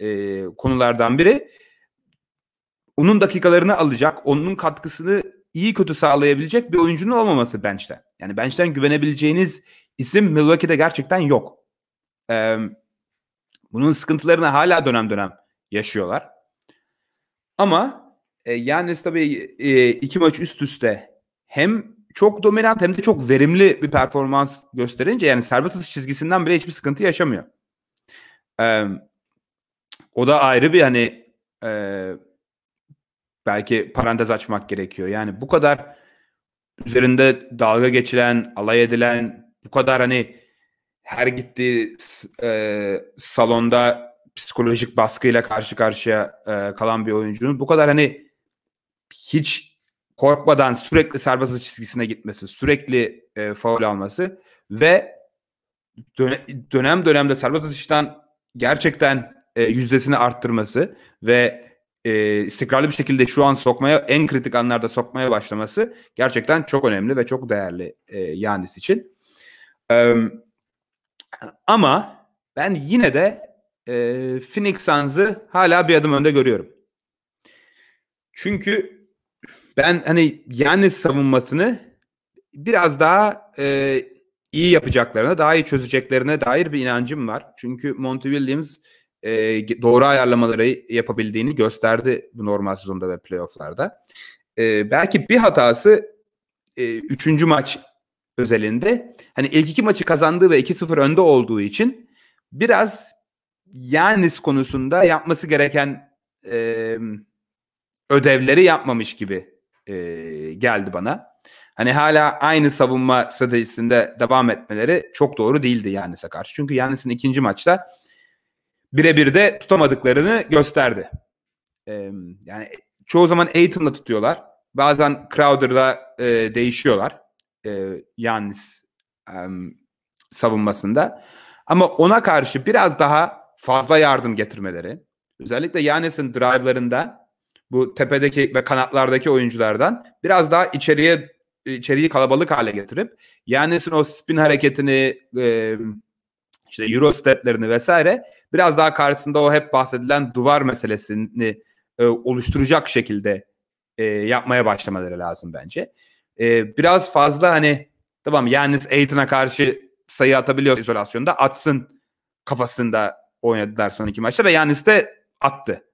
e, konulardan biri. Onun dakikalarını alacak, onun katkısını iyi kötü sağlayabilecek bir oyuncunun olmaması bench'ten. Yani bench'ten güvenebileceğiniz isim Milwaukee'de gerçekten yok. Ee, bunun sıkıntılarını hala dönem dönem yaşıyorlar. Ama e, Yannis tabii e, iki maç üst üste hem çok dominant hem de çok verimli bir performans gösterince yani serbest atış çizgisinden bile hiçbir sıkıntı yaşamıyor. Ee, o da ayrı bir hani e, belki parantez açmak gerekiyor. Yani bu kadar üzerinde dalga geçilen, alay edilen, bu kadar hani her gittiği e, salonda psikolojik baskıyla karşı karşıya e, kalan bir oyuncunun bu kadar hani hiç korkmadan sürekli serbest atış çizgisine gitmesi, sürekli e, faul alması ve döne, dönem dönemde serbest atıştan gerçekten e, yüzdesini arttırması ve e, istikrarlı bir şekilde şu an sokmaya en kritik anlarda sokmaya başlaması gerçekten çok önemli ve çok değerli e, Yanis için ama ben yine de e, Phoenix Suns'ı hala bir adım önde görüyorum. Çünkü ben hani Yannis savunmasını biraz daha e, iyi yapacaklarına, daha iyi çözeceklerine dair bir inancım var. Çünkü Monty Williams e, doğru ayarlamaları yapabildiğini gösterdi bu normal sezonda ve playofflarda. E, belki bir hatası e, üçüncü maç özelinde hani ilk iki maçı kazandığı ve 2-0 önde olduğu için biraz Yanis konusunda yapması gereken e, ödevleri yapmamış gibi e, geldi bana. Hani hala aynı savunma stratejisinde devam etmeleri çok doğru değildi Yanis'e karşı. Çünkü Yanis'in ikinci maçta birebir de tutamadıklarını gösterdi. E, yani çoğu zaman Aiton'la tutuyorlar. Bazen Crowder'la e, değişiyorlar e, Yannis e, savunmasında. Ama ona karşı biraz daha fazla yardım getirmeleri. Özellikle Yannis'in drive'larında bu tepedeki ve kanatlardaki oyunculardan biraz daha içeriye içeriği kalabalık hale getirip Yannis'in o spin hareketini e, işte Eurostep'lerini vesaire biraz daha karşısında o hep bahsedilen duvar meselesini e, oluşturacak şekilde e, yapmaya başlamaları lazım bence e, biraz fazla hani tamam Yannis Aiton'a karşı sayı atabiliyor izolasyonda atsın kafasında oynadılar son iki maçta ve Yannis de attı.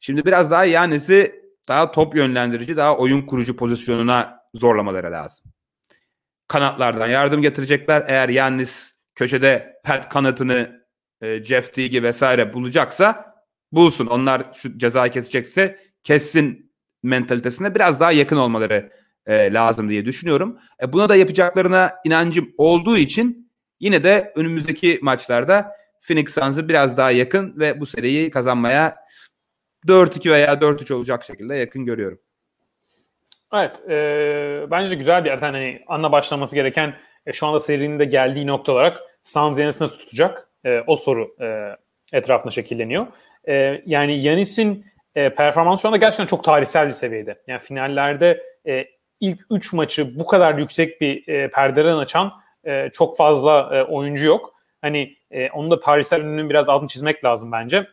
Şimdi biraz daha Yannis'i daha top yönlendirici, daha oyun kurucu pozisyonuna zorlamaları lazım. Kanatlardan yardım getirecekler. Eğer Yannis köşede pet kanatını e, Jeff Teague vesaire bulacaksa bulsun. Onlar şu cezayı kesecekse kessin mentalitesine biraz daha yakın olmaları e, lazım diye düşünüyorum. E, buna da yapacaklarına inancım olduğu için yine de önümüzdeki maçlarda Phoenix Suns'ı biraz daha yakın ve bu seriyi kazanmaya 4-2 veya 4-3 olacak şekilde yakın görüyorum. Evet, e, bence güzel bir yerden hani anla başlaması gereken e, şu anda serinin de geldiği nokta olarak Suns Yanis'i nasıl tutacak? E, o soru e, etrafında şekilleniyor. E, yani Yanis'in e, performansı şu anda gerçekten çok tarihsel bir seviyede. Yani finallerde e, ilk 3 maçı bu kadar yüksek bir e, perdeden açan e, çok fazla e, oyuncu yok. Hani e, onun da tarihsel önünün biraz altını çizmek lazım bence.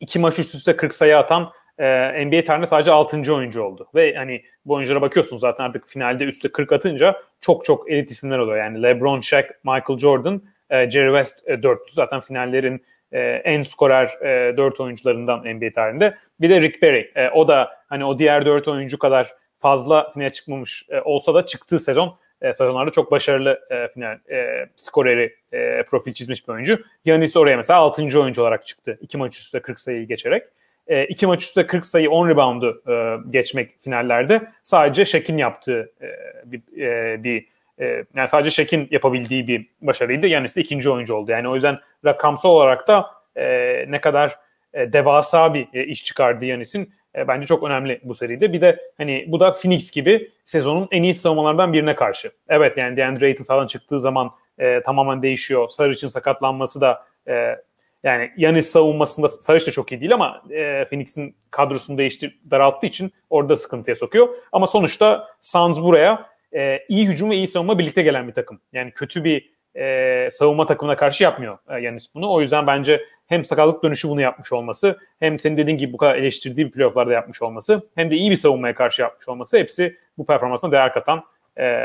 İki maç üst üste 40 sayı atan e, NBA tarihinde sadece 6. oyuncu oldu. Ve hani bu oyunculara bakıyorsun zaten artık finalde üstte 40 atınca çok çok elit isimler oluyor. Yani LeBron, Shaq, Michael Jordan, e, Jerry West e, 4'tü. Zaten finallerin e, en skorer e, 4 oyuncularından NBA tarihinde. Bir de Rick Barry. E, o da hani o diğer 4 oyuncu kadar fazla finale çıkmamış e, olsa da çıktığı sezon e, sezonlarda çok başarılı e, final e, skoreri e, profil çizmiş bir oyuncu. Yanis oraya mesela 6. oyuncu olarak çıktı. 2 maç üstte 40 sayıyı geçerek. E, iki maç üstte 40 sayı 10 reboundu e, geçmek finallerde sadece Şekin yaptığı e, bir, e, bir e, yani sadece Şekin yapabildiği bir başarıydı. Yani de ikinci oyuncu oldu. Yani o yüzden rakamsal olarak da e, ne kadar e, devasa bir e, iş çıkardı Yanis'in e, bence çok önemli bu seride. Bir de hani bu da Phoenix gibi sezonun en iyi savunmalardan birine karşı. Evet yani DeAndre Ayton sahadan çıktığı zaman e, tamamen değişiyor. Sarıç'ın sakatlanması da e, yani Yanis savunmasında Sarıç da çok iyi değil ama e, Phoenix'in kadrosunu değiştir daralttığı için orada sıkıntıya sokuyor. Ama sonuçta Suns buraya e, iyi hücum ve iyi savunma birlikte gelen bir takım. Yani kötü bir e, savunma takımına karşı yapmıyor e, Yanis bunu. O yüzden bence hem sakallık dönüşü bunu yapmış olması hem senin dediğin gibi bu kadar eleştirdiği playofflarda yapmış olması hem de iyi bir savunmaya karşı yapmış olması hepsi bu performansına değer katan e,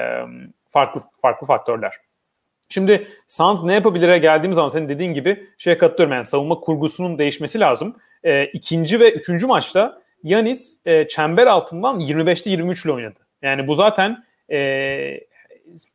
farklı farklı faktörler. Şimdi Suns ne yapabilir'e geldiğimiz zaman senin dediğin gibi şeye katılıyorum yani savunma kurgusunun değişmesi lazım. E, ikinci ve üçüncü maçta Yanis e, çember altından 25'te 23 ile oynadı. Yani bu zaten e,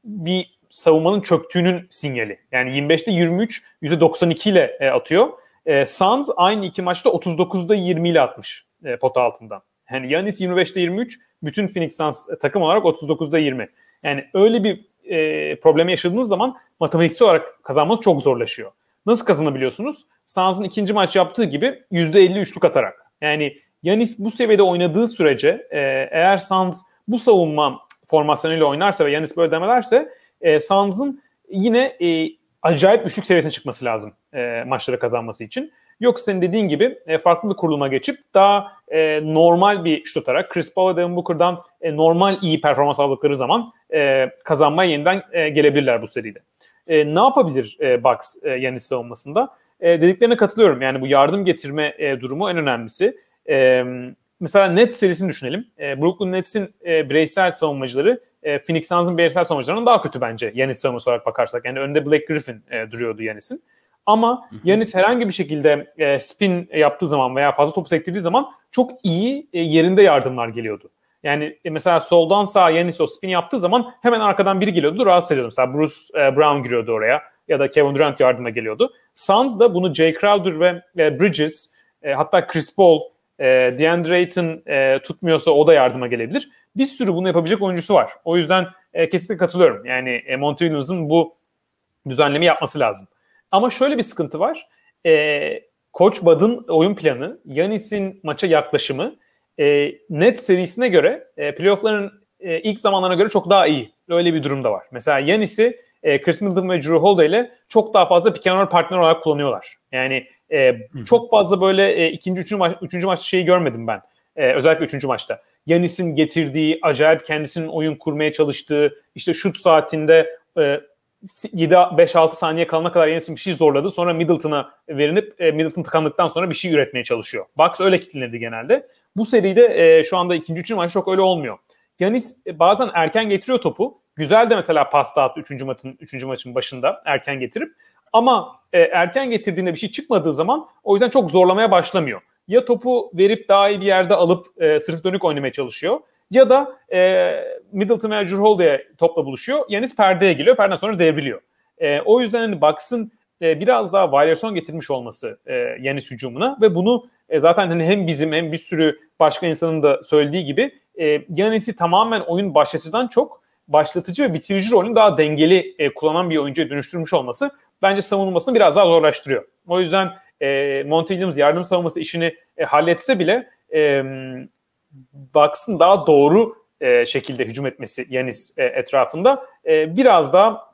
bir savunmanın çöktüğünün sinyali. Yani 25'te 23, %92 ile e, atıyor. E, Suns aynı iki maçta 39'da 20 ile atmış e, pota altından. Yani Yanis 25'te 23, bütün Phoenix Suns e, takım olarak 39'da 20. Yani öyle bir e, problemi yaşadığınız zaman matematiksel olarak kazanmanız çok zorlaşıyor. Nasıl kazanabiliyorsunuz? Suns'ın ikinci maç yaptığı gibi %50 üçlük atarak. Yani Yanis bu seviyede oynadığı sürece e, eğer Suns bu savunma formasyonuyla oynarsa ve Yanis böyle demelerse e, Suns'ın yine e, acayip düşük seviyesine çıkması lazım e, maçları kazanması için. Yoksa senin dediğin gibi e, farklı bir kuruluma geçip daha e, normal bir şut atarak Chris Paul ve Devin Booker'dan e, normal iyi performans aldıkları zaman e, kazanmaya yeniden e, gelebilirler bu seride. E, ne yapabilir e, Bucks e, Yanis savunmasında? E, dediklerine katılıyorum. Yani bu yardım getirme e, durumu en önemlisi. E, mesela Nets serisini düşünelim. E, Brooklyn Nets'in e, bireysel savunmacıları e, Phoenix Suns'ın bireysel sonuçlarından daha kötü bence Yanis savunması olarak bakarsak. Yani önde Blake Griffin e, duruyordu Yanis'in. Ama Yanis herhangi bir şekilde e, spin yaptığı zaman veya fazla topu sektirdiği zaman çok iyi e, yerinde yardımlar geliyordu. Yani e, mesela soldan sağa Yanis o spin yaptığı zaman hemen arkadan biri geliyordu. Rahatsız ediyordu. Mesela Bruce e, Brown giriyordu oraya ya da Kevin Durant yardıma geliyordu. Suns da bunu Jay Crowder ve e, Bridges e, hatta Chris Paul e, DeAndre Ayton e, tutmuyorsa o da yardıma gelebilir. Bir sürü bunu yapabilecek oyuncusu var. O yüzden e, kesinlikle katılıyorum. Yani e, Monty Williams'ın bu düzenlemi yapması lazım. Ama şöyle bir sıkıntı var. E, Koç Bad'ın oyun planı, Yanis'in maça yaklaşımı e, net serisine göre e, playoffların e, ilk zamanlarına göre çok daha iyi. Öyle bir durum da var. Mesela Yanis'i e, Chris Middleton ve Drew Holiday ile çok daha fazla pick and roll partner olarak kullanıyorlar. Yani e, çok fazla böyle e, ikinci, üçüncü, maç, üçüncü maçta şeyi görmedim ben. E, özellikle üçüncü maçta. Yanis'in getirdiği, acayip kendisinin oyun kurmaya çalıştığı, işte şut saatinde e, 7-5-6 saniye kalana kadar Yanis'in bir şey zorladı. Sonra Middleton'a verinip e, Middleton tıkandıktan sonra bir şey üretmeye çalışıyor. Bucks öyle kitlenirdi genelde. Bu seride e, şu anda ikinci, üçüncü maç çok öyle olmuyor. Yanis e, bazen erken getiriyor topu. Güzel de mesela pasta attı 3. maçın 3. maçın başında erken getirip. Ama e, erken getirdiğinde bir şey çıkmadığı zaman o yüzden çok zorlamaya başlamıyor. Ya topu verip daha iyi bir yerde alıp e, sırtı dönük oynamaya çalışıyor. Ya da e, Middleton veya Jurholde'ye topla buluşuyor. Yanis perdeye geliyor. Perden sonra devriliyor. E, o yüzden hani Bucks'ın e, biraz daha varyasyon getirmiş olması e, Yanis hücumuna ve bunu e, zaten hani hem bizim hem bir sürü başka insanın da söylediği gibi e, Yanis'i tamamen oyun başlatıcıdan çok başlatıcı ve bitirici rolünü daha dengeli e, kullanan bir oyuncuya dönüştürmüş olması bence savunmasını biraz daha zorlaştırıyor. O yüzden e, Monty Williams yardım savunması işini e, halletse bile e, Bucks'ın daha doğru e, şekilde hücum etmesi Yanis e, etrafında e, biraz daha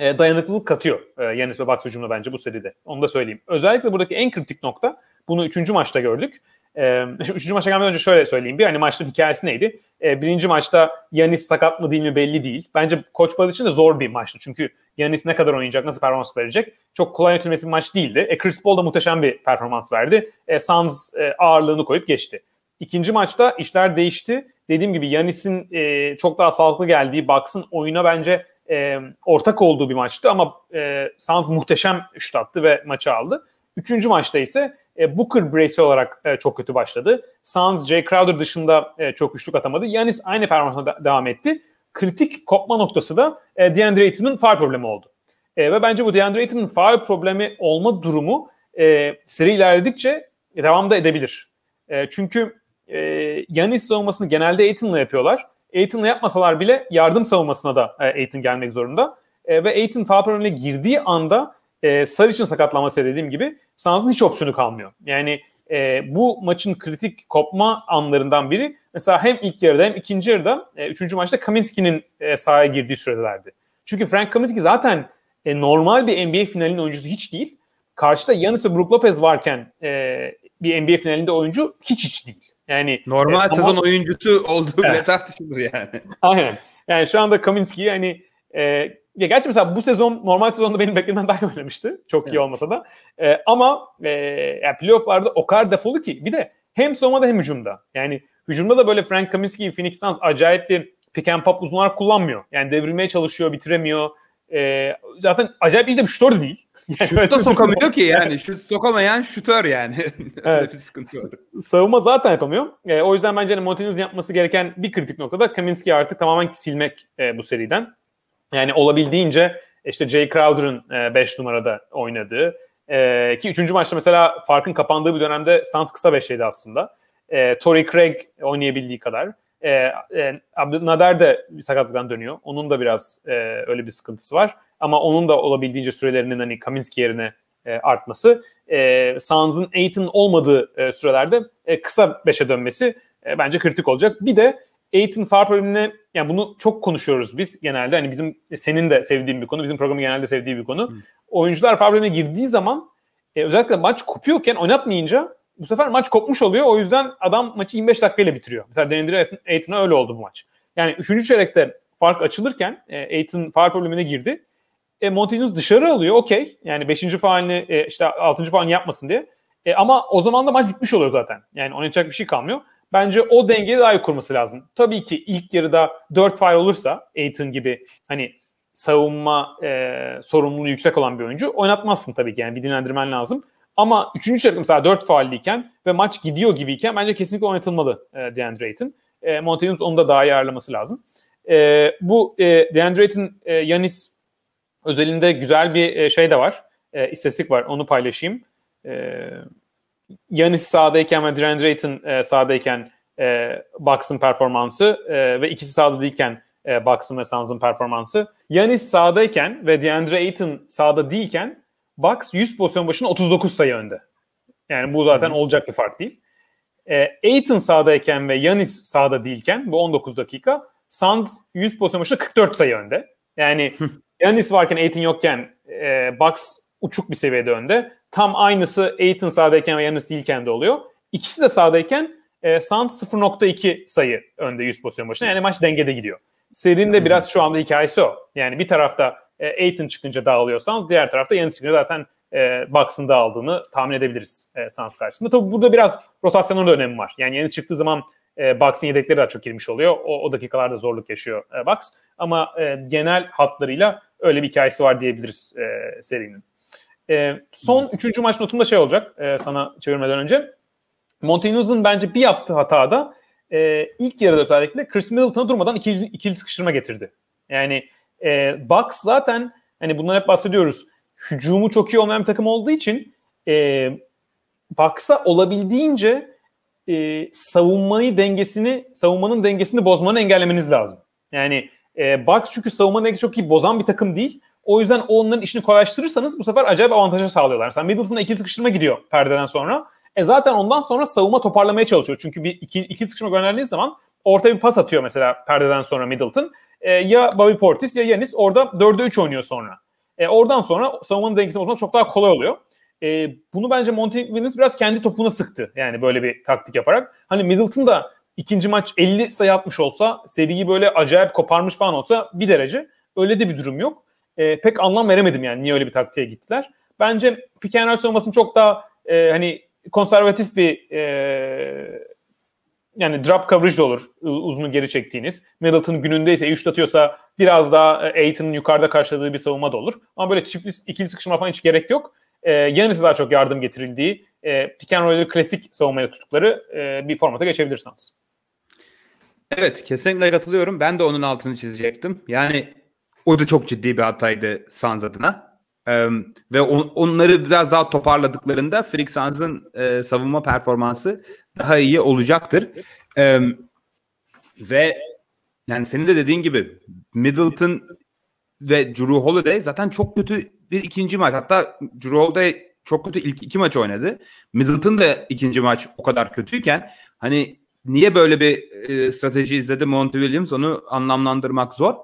e, dayanıklılık katıyor e, Yanis ve Bucks hücumuna bence bu seride. Onu da söyleyeyim. Özellikle buradaki en kritik nokta bunu üçüncü maçta gördük. üçüncü maça gelmeden önce şöyle söyleyeyim bir. Hani maçların hikayesi neydi? E, birinci maçta Yanis sakat mı değil mi belli değil. Bence Koç Balı için de zor bir maçtı. Çünkü Yanis ne kadar oynayacak, nasıl performans verecek? Çok kolay yönetilmesi bir maç değildi. E, Chris Paul da muhteşem bir performans verdi. E, Suns e, ağırlığını koyup geçti. İkinci maçta işler değişti. Dediğim gibi Yanis'in e, çok daha sağlıklı geldiği, Bucks'ın oyuna bence e, ortak olduğu bir maçtı ama e, Suns muhteşem şut attı ve maçı aldı. Üçüncü maçta ise e, Booker bireysel olarak e, çok kötü başladı. Suns, Jay Crowder dışında e, çok üçlük atamadı. Yanis aynı performansla da- devam etti. Kritik kopma noktası da e, DeAndre Ayton'un far problemi oldu. E, ve bence bu DeAndre Ayton'un far problemi olma durumu e, seri ilerledikçe e, devam da edebilir. E, çünkü e, Yanis savunmasını genelde Ayton'la yapıyorlar. Aytonla yapmasalar bile yardım savunmasına da e, Aiton gelmek zorunda. E, ve Ayton foul problemine girdiği anda e, Sarıç'ın sakatlanması dediğim gibi Suns'ın hiç opsiyonu kalmıyor. Yani e, bu maçın kritik kopma anlarından biri mesela hem ilk yarıda hem ikinci yarıda e, üçüncü maçta Kaminski'nin e, sahaya girdiği sürelerdi. Çünkü Frank Kaminski zaten e, normal bir NBA finalinin oyuncusu hiç değil. Karşıda Yanis ve Brook Lopez varken e, bir NBA finalinde oyuncu hiç hiç değil. Yani e, normal e, sezon ama... oyuncusu olduğu evet. bile tartışılır yani. Aynen. Yani şu anda Kaminski yani e, ya gerçi mesela bu sezon normal sezonda benim beklediğimden daha iyi oynamıştı. Çok evet. iyi olmasa da. E, ama e, yani playofflarda o kadar defolu ki bir de hem savunmada hem hücumda. Yani hücumda da böyle Frank Kaminsky, Phoenix Suns acayip bir pick and pop uzunlar kullanmıyor. Yani devrilmeye çalışıyor, bitiremiyor. E, zaten acayip bir de bir şutör değil. Yani Şut da sokamıyor ki yani. Şut sokamayan şutör yani. evet. bir sıkıntı var. Savunma zaten yapamıyor. E, o yüzden bence hani Montaniz'in yapması gereken bir kritik noktada Kaminski'yi artık tamamen silmek e, bu seriden. Yani olabildiğince işte Jay Crowder'ın 5 e, numarada oynadığı e, ki 3. maçta mesela farkın kapandığı bir dönemde Suns kısa 5'teydi aslında. E, Torrey Craig oynayabildiği kadar. Nader e, Abdülnader de sakatlıktan dönüyor. Onun da biraz e, öyle bir sıkıntısı var. Ama onun da olabildiğince sürelerinin hani Kaminski yerine artması. E, Suns'ın Aiton'un olmadığı sürelerde kısa 5'e dönmesi bence kritik olacak. Bir de Aiton far problemini yani bunu çok konuşuyoruz biz genelde. Hani bizim senin de sevdiğin bir konu, bizim programı genelde sevdiği bir konu. Hmm. Oyuncular far problemine girdiği zaman e, özellikle maç kopuyorken oynatmayınca bu sefer maç kopmuş oluyor. O yüzden adam maçı 25 dakikayla bitiriyor. Mesela Deandre Ayton'a öyle oldu bu maç. Yani 3. çeyrekte fark açılırken e, Ayton faal problemine girdi. E, Montinus dışarı alıyor okey. Yani 5. faalini e, işte 6. faalini yapmasın diye. E, ama o zaman da maç bitmiş oluyor zaten. Yani oynayacak bir şey kalmıyor. Bence o dengeyi daha iyi kurması lazım. Tabii ki ilk yarıda 4 faal olursa Aiton gibi hani savunma e, sorumluluğu yüksek olan bir oyuncu oynatmazsın tabii ki yani bir dinlendirmen lazım. Ama 3. çarkı mesela 4 faalliyken ve maç gidiyor gibiyken bence kesinlikle oynatılmalı e, DeAndre Ayton. E, Montevius onu da daha iyi ayarlaması lazım. E, bu e, DeAndre Ayton, e, Yanis özelinde güzel bir e, şey de var. E, istatistik var onu paylaşayım. E, Yanis sahadayken ve Durant Drayton e, sahadayken e, Bucks'ın performansı e, ve ikisi sağda değilken e, Bucks'ın ve Suns'ın performansı. Yanis sahadayken ve DeAndre Ayton sahada değilken Bucks 100 pozisyon başına 39 sayı önde. Yani bu zaten hmm. olacak bir fark değil. E, Aiton sahadayken ve Yanis sağda değilken bu 19 dakika Suns 100 pozisyon başına 44 sayı önde. Yani Yanis varken Aiton yokken e, Bucks uçuk bir seviyede önde. Tam aynısı Aiton sağdayken ve Yanis değilken de oluyor. İkisi de sağdayken e, Suns 0.2 sayı önde 100 pozisyon başına. Yani maç dengede gidiyor. Serinin de biraz şu anda hikayesi o. Yani bir tarafta e, Aiton çıkınca dağılıyor Suns. Diğer tarafta Yanis çıkınca zaten e, Bucks'ın dağıldığını tahmin edebiliriz e, Suns karşısında. Tabii burada biraz rotasyonun da önemi var. Yani Yanis çıktığı zaman e, Bucks'ın yedekleri daha çok girmiş oluyor. O, o dakikalarda zorluk yaşıyor e, Bucks. Ama e, genel hatlarıyla öyle bir hikayesi var diyebiliriz e, serinin. E, son hmm. üçüncü maç notumda şey olacak e, sana çevirmeden önce. Montenegro'nun bence bir yaptığı hatada e, ilk yarıda özellikle Chris Middleton'a durmadan ikili, ikili sıkıştırma getirdi. Yani e, Bucks zaten hani bundan hep bahsediyoruz. Hücumu çok iyi olmayan bir takım olduğu için e, Bucks'a olabildiğince e, savunmayı dengesini, savunmanın dengesini bozmanı engellemeniz lazım. Yani e, Bucks çünkü savunma dengesi çok iyi bozan bir takım değil. O yüzden onların işini kolaylaştırırsanız bu sefer acayip avantaja sağlıyorlar. Mesela Middleton'a ikili sıkıştırma gidiyor perdeden sonra. E zaten ondan sonra savunma toparlamaya çalışıyor. Çünkü bir iki, iki sıkışma gönderdiğiniz zaman orta bir pas atıyor mesela perdeden sonra Middleton. E, ya Bobby Portis ya Yanis orada 4'e 3 oynuyor sonra. E, oradan sonra savunmanın dengesini bozmak çok daha kolay oluyor. E, bunu bence Monty Williams biraz kendi topuna sıktı. Yani böyle bir taktik yaparak. Hani Middleton da ikinci maç 50 sayı atmış olsa seriyi böyle acayip koparmış falan olsa bir derece. Öyle de bir durum yok e, pek anlam veremedim yani niye öyle bir taktiğe gittiler. Bence pick and roll savunmasının çok daha e, hani konservatif bir e, yani drop coverage de olur uzunu geri çektiğiniz. Middleton günündeyse üçt atıyorsa biraz daha e, Aiton'un yukarıda karşıladığı bir savunma da olur. Ama böyle çiftli ikili sıkışma falan hiç gerek yok. E, Yanis'e daha çok yardım getirildiği e, pick and roll'leri klasik savunmaya tuttukları e, bir formata geçebilirsiniz. Evet kesinlikle katılıyorum. Ben de onun altını çizecektim. Yani o da çok ciddi bir hataydı Suns adına. Ee, ve on, onları biraz daha toparladıklarında Phoenix Suns'ın e, savunma performansı daha iyi olacaktır. Ee, ve yani senin de dediğin gibi Middleton ve Drew Holiday zaten çok kötü bir ikinci maç. Hatta Drew Holiday çok kötü ilk iki maç oynadı. Middleton da ikinci maç o kadar kötüyken hani niye böyle bir e, strateji izledi Monty Williams onu anlamlandırmak zor.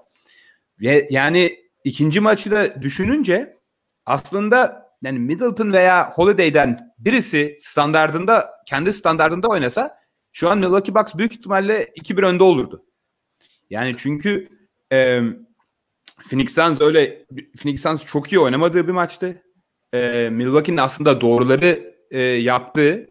Ve yani ikinci maçı da düşününce aslında yani Middleton veya Holiday'den birisi standardında kendi standardında oynasa şu an Milwaukee Bucks büyük ihtimalle 2-1 önde olurdu. Yani çünkü e, Phoenix Suns öyle Phoenix Suns çok iyi oynamadığı bir maçtı. E, Milwaukee'nin aslında doğruları e, yaptığı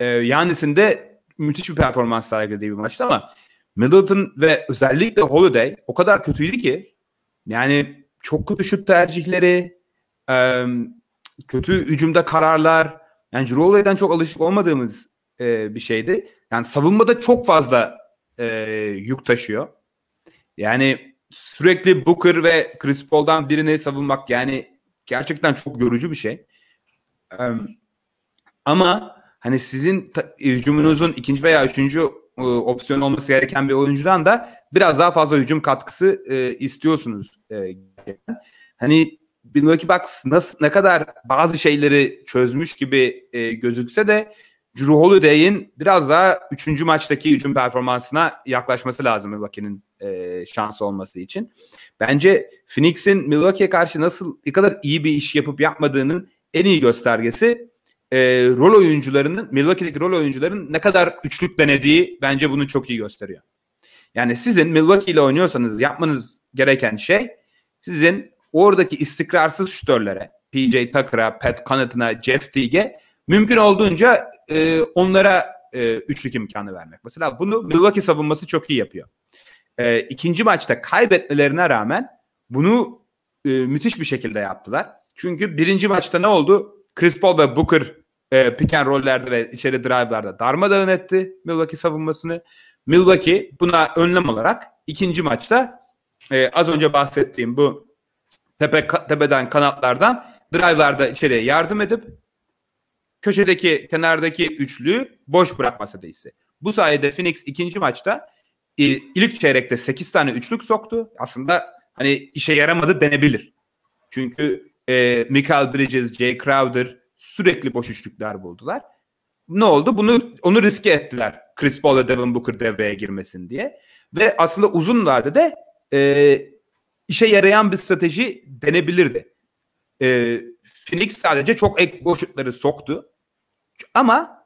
e, Yannis'in de müthiş bir performans sergilediği bir maçtı ama Middleton ve özellikle Holiday o kadar kötüydü ki yani çok kötü şut tercihleri, kötü hücumda kararlar. Yani Cirola'dan çok alışık olmadığımız bir şeydi. Yani savunmada çok fazla yük taşıyor. Yani sürekli Booker ve Chris Paul'dan birini savunmak yani gerçekten çok yorucu bir şey. Ama hani sizin hücumunuzun ikinci veya üçüncü e, opsiyon olması gereken bir oyuncudan da biraz daha fazla hücum katkısı e, istiyorsunuz. E, hani Milwaukee Bucks nasıl, ne kadar bazı şeyleri çözmüş gibi e, gözükse de Drew Holiday'in biraz daha 3. maçtaki hücum performansına yaklaşması lazım Milwaukee'nin e, şansı olması için. Bence Phoenix'in Milwaukee'ye karşı nasıl ne kadar iyi bir iş yapıp yapmadığının en iyi göstergesi e, rol oyuncularının, Milwaukee'deki rol oyuncuların ne kadar üçlük denediği bence bunu çok iyi gösteriyor. Yani sizin Milwaukee ile oynuyorsanız yapmanız gereken şey sizin oradaki istikrarsız şütörlere, PJ Tucker'a, Pat Connaughton'a, Jeff Teague'e mümkün olduğunca e, onlara e, üçlük imkanı vermek. Mesela bunu Milwaukee savunması çok iyi yapıyor. E, ikinci maçta kaybetmelerine rağmen bunu e, müthiş bir şekilde yaptılar. Çünkü birinci maçta ne oldu? Chris Paul ve Booker e, pick and roll'lerde ve içeri drive'larda darmadağın etti Milwaukee savunmasını. Milwaukee buna önlem olarak ikinci maçta e, az önce bahsettiğim bu tepe tepeden kanatlardan drive'larda içeriye yardım edip köşedeki kenardaki üçlüyü boş bırakması ise Bu sayede Phoenix ikinci maçta ilk çeyrekte 8 tane üçlük soktu. Aslında hani işe yaramadı denebilir. Çünkü e, Michael Bridges, Jay Crowder sürekli boş üçlükler buldular. Ne oldu? Bunu onu riske ettiler. Chris Paul ve Devin Booker devreye girmesin diye. Ve aslında uzun vadede e, işe yarayan bir strateji denebilirdi. E, Phoenix sadece çok ek boşlukları soktu. Ama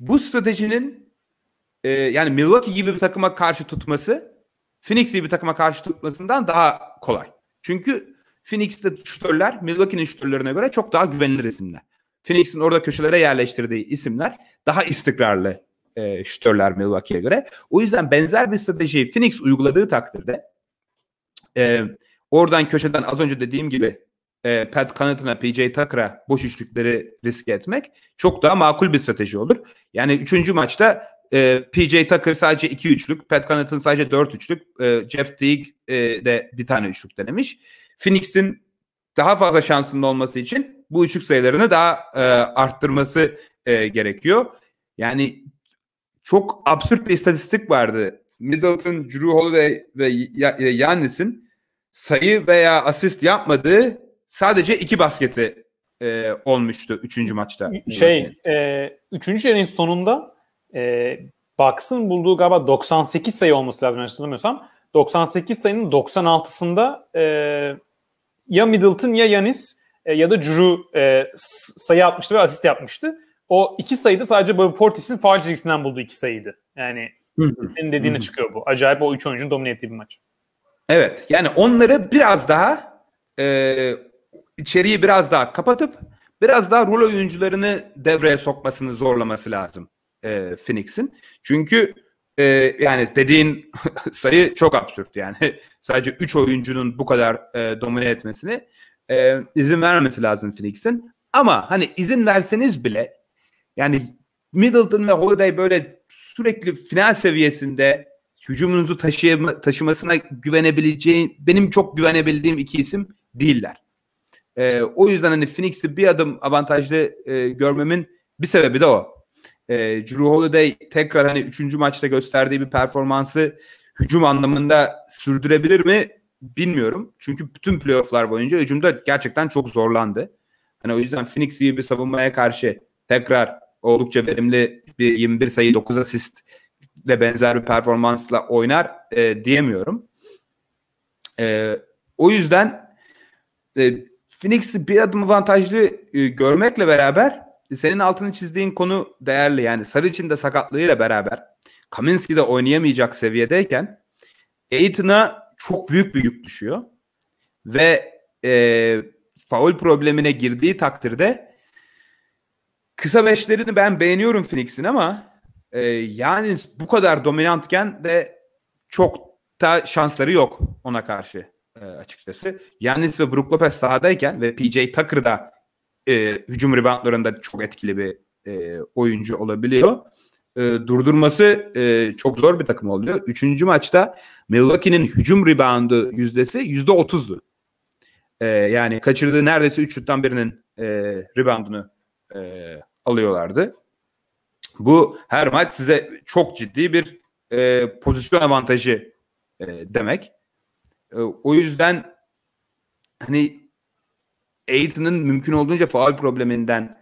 bu stratejinin e, yani Milwaukee gibi bir takıma karşı tutması Phoenix gibi bir takıma karşı tutmasından daha kolay. Çünkü Phoenix'te şutörler Milwaukee'nin şutörlerine göre çok daha güvenilir isimler. Phoenix'in orada köşelere yerleştirdiği isimler daha istikrarlı e, şütörler Milwaukee'ye göre. O yüzden benzer bir strateji Phoenix uyguladığı takdirde e, oradan köşeden az önce dediğim gibi e, Pat Connaughton'a, PJ Tucker'a boş üçlükleri riske etmek çok daha makul bir strateji olur. Yani üçüncü maçta e, PJ Tucker sadece iki üçlük, Pat Connaughton sadece dört üçlük, e, Jeff Teague e, de bir tane üçlük denemiş. Phoenix'in daha fazla şansının olması için bu üçlük sayılarını daha e, arttırması e, gerekiyor. Yani çok absürt bir istatistik vardı. Middleton, Drew Holiday ve Yannis'in sayı veya asist yapmadığı sadece iki basketi e, olmuştu üçüncü maçta. Şey, e, üçüncü yerin sonunda e, Bucks'ın bulduğu galiba 98 sayı olması lazım yanlış hatırlamıyorsam. 98 sayının 96'sında e, ya Middleton ya Yanis e, ya da Drew e, sayı atmıştı ve asist yapmıştı. O iki sayıda sadece Bobby Portis'in faal çizgisinden bulduğu iki sayıydı. Yani senin dediğine çıkıyor bu. Acayip o üç oyuncunun domine ettiği bir maç. Evet yani onları biraz daha e, içeriği biraz daha kapatıp biraz daha rol oyuncularını devreye sokmasını zorlaması lazım e, Phoenix'in. Çünkü ee, yani dediğin sayı çok absürt yani. Sadece 3 oyuncunun bu kadar e, domine etmesini e, izin vermesi lazım Phoenix'in. Ama hani izin verseniz bile yani Middleton ve Holiday böyle sürekli final seviyesinde hücumunuzu taşıyama, taşımasına güvenebileceğin benim çok güvenebildiğim iki isim değiller. E, o yüzden hani Phoenix'i bir adım avantajlı e, görmemin bir sebebi de o. E, Drew Holiday tekrar hani üçüncü maçta gösterdiği bir performansı hücum anlamında sürdürebilir mi bilmiyorum. Çünkü bütün playofflar boyunca hücumda gerçekten çok zorlandı. Hani o yüzden Phoenix gibi bir savunmaya karşı tekrar oldukça verimli bir 21 sayı 9 asist ve benzer bir performansla oynar e, diyemiyorum. E, o yüzden e, Phoenix'i bir adım avantajlı e, görmekle beraber senin altını çizdiğin konu değerli. Yani Sarıç'ın de sakatlığıyla beraber Kaminski de oynayamayacak seviyedeyken Aiton'a çok büyük bir yük düşüyor. Ve e, faul problemine girdiği takdirde kısa beşlerini ben beğeniyorum Phoenix'in ama e, yani bu kadar dominantken de çok da şansları yok ona karşı e, açıkçası. Yannis ve Brook Lopez sahadayken ve PJ Tucker da e, hücum reboundlarında çok etkili bir e, oyuncu olabiliyor. E, durdurması e, çok zor bir takım oluyor. Üçüncü maçta Milwaukee'nin hücum reboundu yüzdesi yüzde otuzdu. E, yani kaçırdığı neredeyse üç şuttan birinin e, reboundunu e, alıyorlardı. Bu her maç size çok ciddi bir e, pozisyon avantajı e, demek. E, o yüzden hani Aiton'ın mümkün olduğunca faal probleminden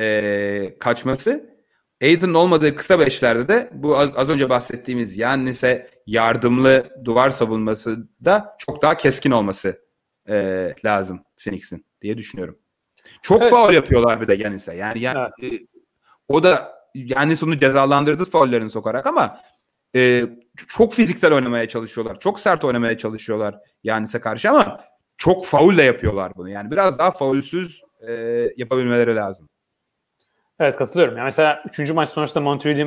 e, kaçması. Aiton'un olmadığı kısa beşlerde de bu az, az önce bahsettiğimiz Yannis'e yardımlı duvar savunması da çok daha keskin olması e, lazım Phoenix'in diye düşünüyorum. Çok evet. faul yapıyorlar bir de Yannis'e. Yani, yani evet. e, o da yani onu cezalandırdı faullerini sokarak ama e, çok fiziksel oynamaya çalışıyorlar. Çok sert oynamaya çalışıyorlar Yannis'e karşı ama çok faulle yapıyorlar bunu. Yani biraz daha faulsüz e, yapabilmeleri lazım. Evet katılıyorum. Yani mesela 3. maç sonrasında Monty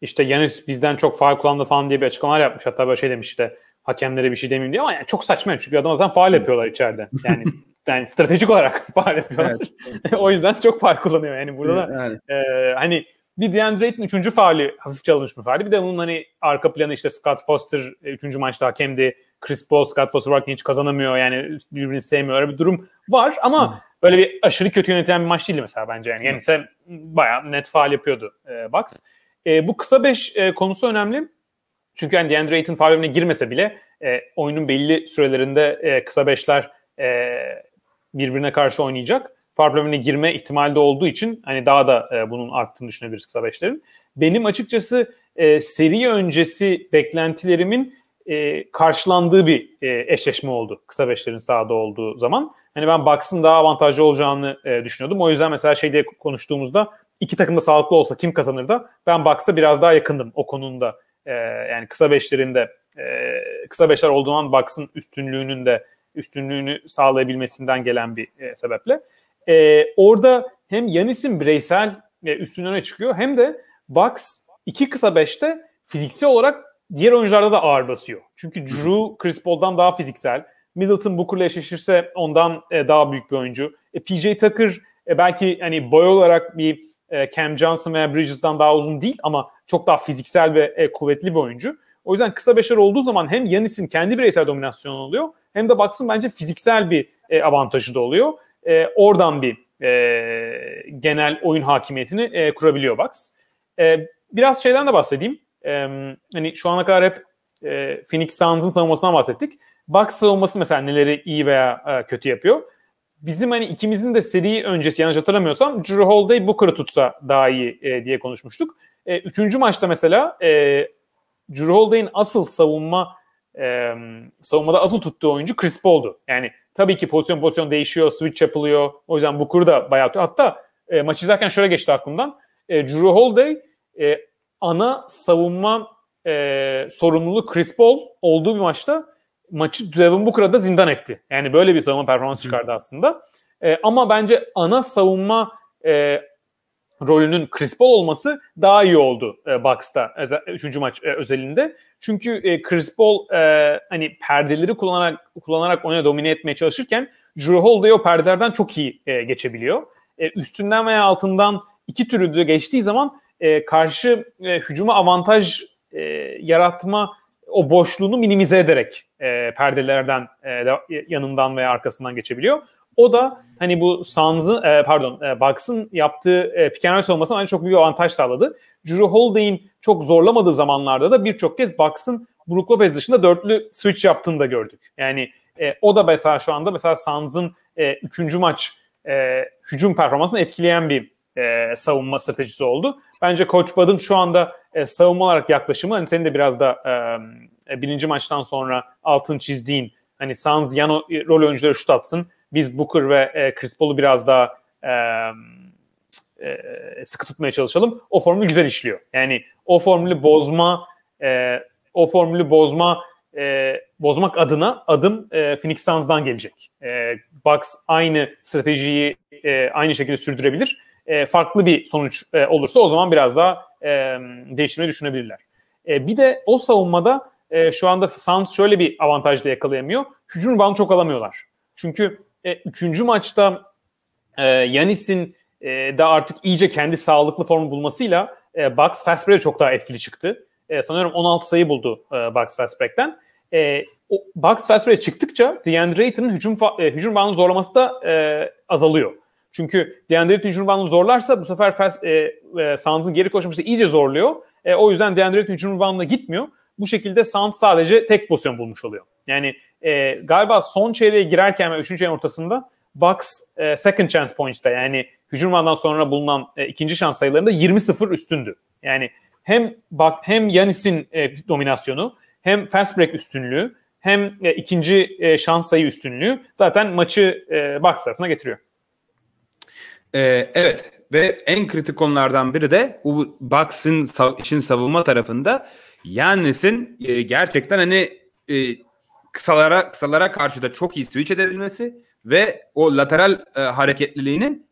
işte Yanis bizden çok faul kullandı falan diye bir açıklamalar yapmış. Hatta böyle şey demiş işte hakemlere bir şey demeyeyim diye ama yani çok saçma çünkü adam zaten faul yapıyorlar içeride. Yani yani stratejik olarak faul yapıyorlar. Evet. o yüzden çok faul kullanıyor. Yani burada evet, da, e, hani bir DeAndre Ayton üçüncü faali hafif alınmış bir faali. Bir de bunun hani arka planı işte Scott Foster e, üçüncü maçta hakemdi. Chris Paul, Scott Foster varken hiç kazanamıyor. Yani birbirini sevmiyor. Öyle bir durum var ama hmm. böyle bir aşırı kötü yönetilen bir maç değildi mesela bence. Yani, yani ise bayağı net faal yapıyordu e, Bucks. E, bu kısa beş e, konusu önemli. Çünkü yani DeAndre Ayton faulemine girmese bile e, oyunun belli sürelerinde e, kısa beşler e, birbirine karşı oynayacak. Farblem'ine girme ihtimali de olduğu için hani daha da e, bunun arttığını düşünebiliriz kısa beşlerin. Benim açıkçası e, seri öncesi beklentilerimin e, karşılandığı bir e, eşleşme oldu. Kısa beşlerin sahada olduğu zaman. Hani ben Bucks'ın daha avantajlı olacağını e, düşünüyordum. O yüzden mesela şey diye konuştuğumuzda iki takım da sağlıklı olsa kim kazanır da ben Bucks'a biraz daha yakındım o konuda. E, yani kısa beşlerinde e, kısa beşler olduğu zaman Bucks'ın üstünlüğünün de üstünlüğünü sağlayabilmesinden gelen bir e, sebeple. E, orada hem Yanis'in bireysel e, üstünlüğüne çıkıyor hem de Bucks iki kısa beşte fiziksel olarak diğer oyuncularda da ağır basıyor. Çünkü Drew Chris Paul'dan daha fiziksel. Middleton Booker'la eşleşirse ondan e, daha büyük bir oyuncu. E, PJ Tucker e, belki hani boy olarak bir e, Cam Johnson veya Bridges'dan daha uzun değil ama çok daha fiziksel ve e, kuvvetli bir oyuncu. O yüzden kısa beşer olduğu zaman hem Yanis'in kendi bireysel dominasyonu oluyor hem de Bucks'ın bence fiziksel bir e, avantajı da oluyor. E, oradan bir e, genel oyun hakimiyetini e, kurabiliyor Bucks. E, biraz şeyden de bahsedeyim e, hani şu ana kadar hep e, Phoenix Suns'ın savunmasından bahsettik. Bucks savunması mesela neleri iyi veya e, kötü yapıyor. Bizim hani ikimizin de seri öncesi yanlış hatırlamıyorsam Drew Holiday kırı tutsa daha iyi e, diye konuşmuştuk. E, üçüncü maçta mesela e, Drew Holiday'in asıl savunma e, savunmada asıl tuttuğu oyuncu Chris Paul'du. Yani tabii ki pozisyon pozisyon değişiyor, switch yapılıyor. O yüzden bu Booker da bayağı... Hatta e, maçı izlerken şöyle geçti aklımdan. E, Drew Holiday e, ana savunma e, sorumluluğu Chris Paul olduğu bir maçta maçı Devin Booker'a da zindan etti. Yani böyle bir savunma performans çıkardı aslında. E, ama bence ana savunma e, rolünün Chris Paul olması daha iyi oldu e, Bucks'ta 3. maç e, özelinde. Çünkü e, Chris Paul e, hani perdeleri kullanarak kullanarak oyuna domine etmeye çalışırken Drew Holiday o perdelerden çok iyi e, geçebiliyor. E, üstünden veya altından iki türlü de geçtiği zaman e, karşı e, hücuma avantaj e, yaratma o boşluğunu minimize ederek e, perdelerden e, e yanından veya arkasından geçebiliyor. O da hani bu Suns'ın e, pardon e, Bucks'ın yaptığı e, pick and roll hani çok büyük avantaj sağladı. Drew Holiday'in çok zorlamadığı zamanlarda da birçok kez Bucks'ın Brook Lopez dışında dörtlü switch yaptığını da gördük. Yani e, o da mesela şu anda mesela Suns'ın e, üçüncü maç e, hücum performansını etkileyen bir e, savunma stratejisi oldu. Bence Koç Bad'ın şu anda e, savunma olarak yaklaşımı hani senin de biraz da e, e birinci maçtan sonra altın çizdiğin hani Sans yan e, rol oyuncuları şut atsın. Biz Booker ve e, Chris Paul'u biraz daha e, e, sıkı tutmaya çalışalım. O formül güzel işliyor. Yani o formülü bozma e, o formülü bozma e, bozmak adına adım e, Phoenix Suns'dan gelecek. E, Bucks aynı stratejiyi e, aynı şekilde sürdürebilir e, farklı bir sonuç e, olursa o zaman biraz daha e, değişimini düşünebilirler. E, bir de o savunmada e, şu anda Suns şöyle bir avantaj da yakalayamıyor. Hücum bandı çok alamıyorlar. Çünkü e, üçüncü maçta e, Yanis'in e, da artık iyice kendi sağlıklı formu bulmasıyla e, Bucks fast break'e çok daha etkili çıktı. E, sanıyorum 16 sayı buldu e, Bucks fast break'ten. E, Bucks fast break'e çıktıkça DeAndre Ayton'un hücum, e, hücum bandı zorlaması da e, azalıyor. Çünkü DeAndre Tijuan'ı zorlarsa bu sefer Fers, e, e, Sands'ın geri koşması iyice zorluyor. E, o yüzden DeAndre Tijuan'la gitmiyor. Bu şekilde Sands sadece tek pozisyon bulmuş oluyor. Yani e, galiba son çeyreğe girerken ve üçüncü çeyreğin ortasında Bucks e, second chance points'ta yani hücumdan sonra bulunan e, ikinci şans sayılarında 20-0 üstündü. Yani hem bak hem Yanis'in e, dominasyonu hem fast break üstünlüğü hem e, ikinci e, şans sayı üstünlüğü zaten maçı e, Bucks tarafına getiriyor. Ee, evet ve en kritik konulardan biri de bu Bucks'ın için savunma tarafında Yannis'in e, gerçekten hani e, kısalara kısalara karşı da çok iyi switch edebilmesi ve o lateral e, hareketliliğinin